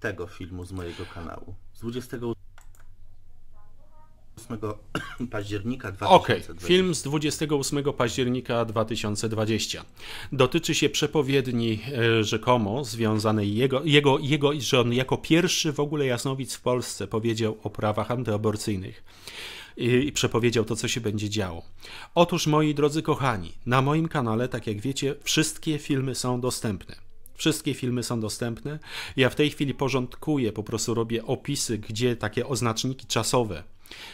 tego filmu z mojego kanału. Z 28 października 2020. Okej, okay, film z 28 października 2020. Dotyczy się przepowiedni e, rzekomo związanej jego, jego, jego, że on jako pierwszy w ogóle jasnowic w Polsce powiedział o prawach antyaborcyjnych i przepowiedział to, co się będzie działo. Otóż, moi drodzy kochani, na moim kanale, tak jak wiecie, wszystkie filmy są dostępne. Wszystkie filmy są dostępne. Ja w tej chwili porządkuję, po prostu robię opisy, gdzie takie oznaczniki czasowe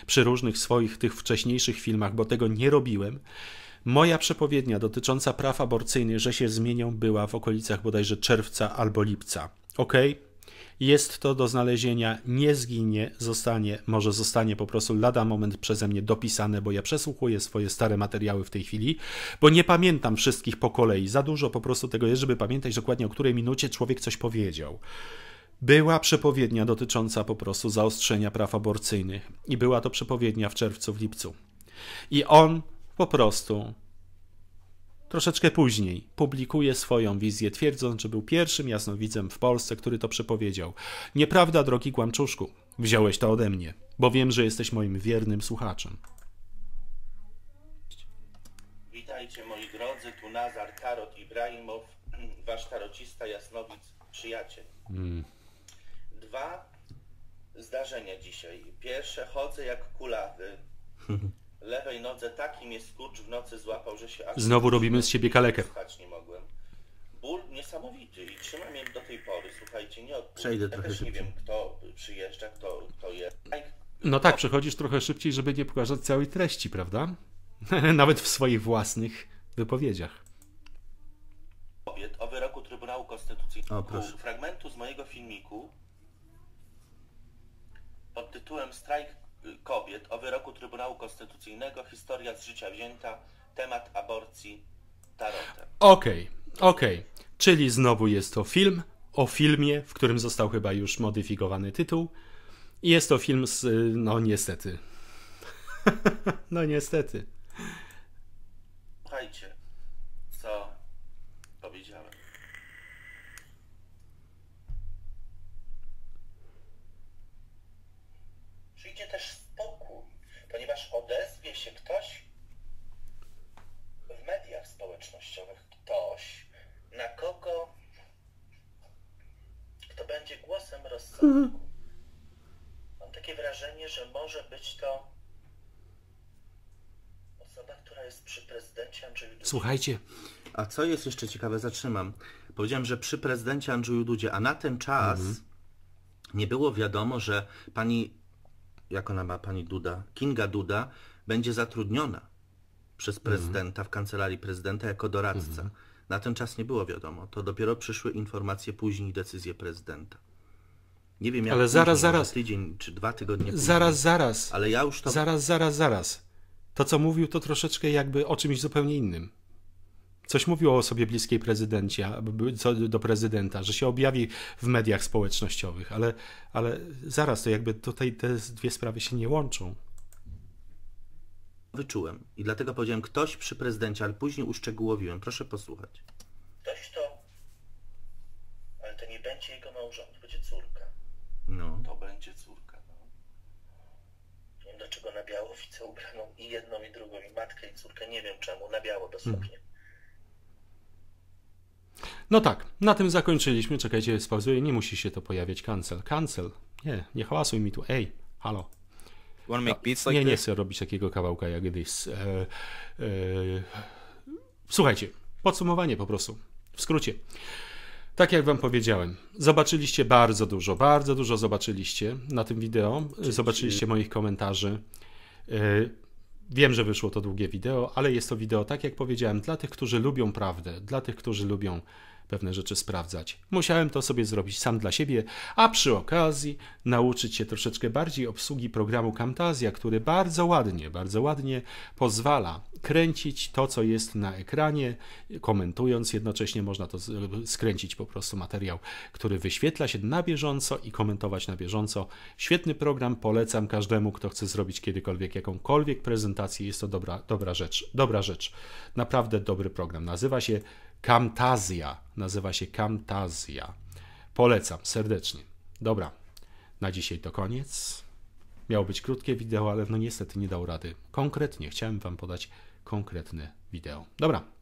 przy różnych swoich tych wcześniejszych filmach, bo tego nie robiłem. Moja przepowiednia dotycząca praw aborcyjnych, że się zmienią, była w okolicach bodajże czerwca albo lipca. Okej, okay? Jest to do znalezienia, nie zginie, zostanie, może zostanie po prostu lada moment przeze mnie dopisane, bo ja przesłuchuję swoje stare materiały w tej chwili, bo nie pamiętam wszystkich po kolei. Za dużo po prostu tego jest, żeby pamiętać dokładnie o której minucie człowiek coś powiedział. Była przepowiednia dotycząca po prostu zaostrzenia praw aborcyjnych i była to przepowiednia w czerwcu, w lipcu. I on po prostu Troszeczkę później publikuje swoją wizję, twierdząc, że był pierwszym jasnowidzem w Polsce, który to przepowiedział. Nieprawda, drogi kłamczuszku, wziąłeś to ode mnie, bo wiem, że jesteś moim wiernym słuchaczem. Witajcie moi drodzy, tu Nazar Tarot Ibrahimow, wasz tarocista, jasnowic, przyjaciel. Mm. Dwa zdarzenia dzisiaj. Pierwsze, chodzę jak kulawy. lewej nodze taki jest skurcz w nocy złapał, że się... Znowu robimy z siebie kalekę. nie mogłem. Ból niesamowity i trzymam do tej pory, słuchajcie, nie Przejdę ja trochę też szybciej. nie wiem, kto przyjeżdża, kto, kto No tak, przechodzisz trochę szybciej, żeby nie pokazać całej treści, prawda? Nawet w swoich własnych wypowiedziach. O wyroku Trybunału Konstytucyjnego. O, Fragmentu z mojego filmiku pod tytułem Strajk kobiet, o wyroku Trybunału Konstytucyjnego, historia z życia wzięta, temat aborcji, tarotem. Okej, okay, okej. Okay. Czyli znowu jest to film o filmie, w którym został chyba już modyfikowany tytuł. Jest to film z, no niestety. no niestety. Słuchajcie. A co jest jeszcze ciekawe, zatrzymam. Powiedziałem, że przy prezydencie Andrzeju Dudzie, a na ten czas mhm. nie było wiadomo, że pani, jak ona ma, pani Duda, Kinga Duda, będzie zatrudniona przez mhm. prezydenta w kancelarii prezydenta jako doradca. Mhm. Na ten czas nie było wiadomo. To dopiero przyszły informacje później, decyzje prezydenta. Nie wiem, jak Ale później, zaraz, zaraz. tydzień czy dwa tygodnie później. Zaraz, zaraz. Ale ja już to... Zaraz, zaraz, zaraz to, co mówił, to troszeczkę jakby o czymś zupełnie innym. Coś mówił o sobie bliskiej prezydencie, do prezydenta, że się objawi w mediach społecznościowych, ale, ale zaraz to jakby tutaj te dwie sprawy się nie łączą. Wyczułem i dlatego powiedziałem ktoś przy prezydencie, ale później uszczegółowiłem. Proszę posłuchać. ubraną i jedną, i drugą, i matkę, i córkę, nie wiem czemu, na biało dosłownie. Hmm. No tak, na tym zakończyliśmy. Czekajcie, spauzuję, nie musi się to pojawiać. Cancel, cancel. Nie, nie hałasuj mi tu. Ej, halo. make beats like nie, nie chcę robić takiego kawałka jak this. E, e... Słuchajcie, podsumowanie po prostu. W skrócie. Tak jak wam powiedziałem, zobaczyliście bardzo dużo, bardzo dużo zobaczyliście na tym wideo, zobaczyliście moich komentarzy. E, wiem, że wyszło to długie wideo, ale jest to wideo, tak jak powiedziałem, dla tych, którzy lubią prawdę, dla tych, którzy lubią pewne rzeczy sprawdzać. Musiałem to sobie zrobić sam dla siebie, a przy okazji nauczyć się troszeczkę bardziej obsługi programu Camtasia, który bardzo ładnie, bardzo ładnie pozwala kręcić to, co jest na ekranie, komentując jednocześnie można to skręcić po prostu materiał, który wyświetla się na bieżąco i komentować na bieżąco. Świetny program, polecam każdemu, kto chce zrobić kiedykolwiek jakąkolwiek prezentację. Jest to dobra, dobra rzecz, dobra rzecz. Naprawdę dobry program. Nazywa się Camtasia. Nazywa się Camtasia. Polecam serdecznie. Dobra, na dzisiaj to koniec. Miało być krótkie wideo, ale no niestety nie dał rady. Konkretnie, chciałem Wam podać konkretne wideo. Dobra,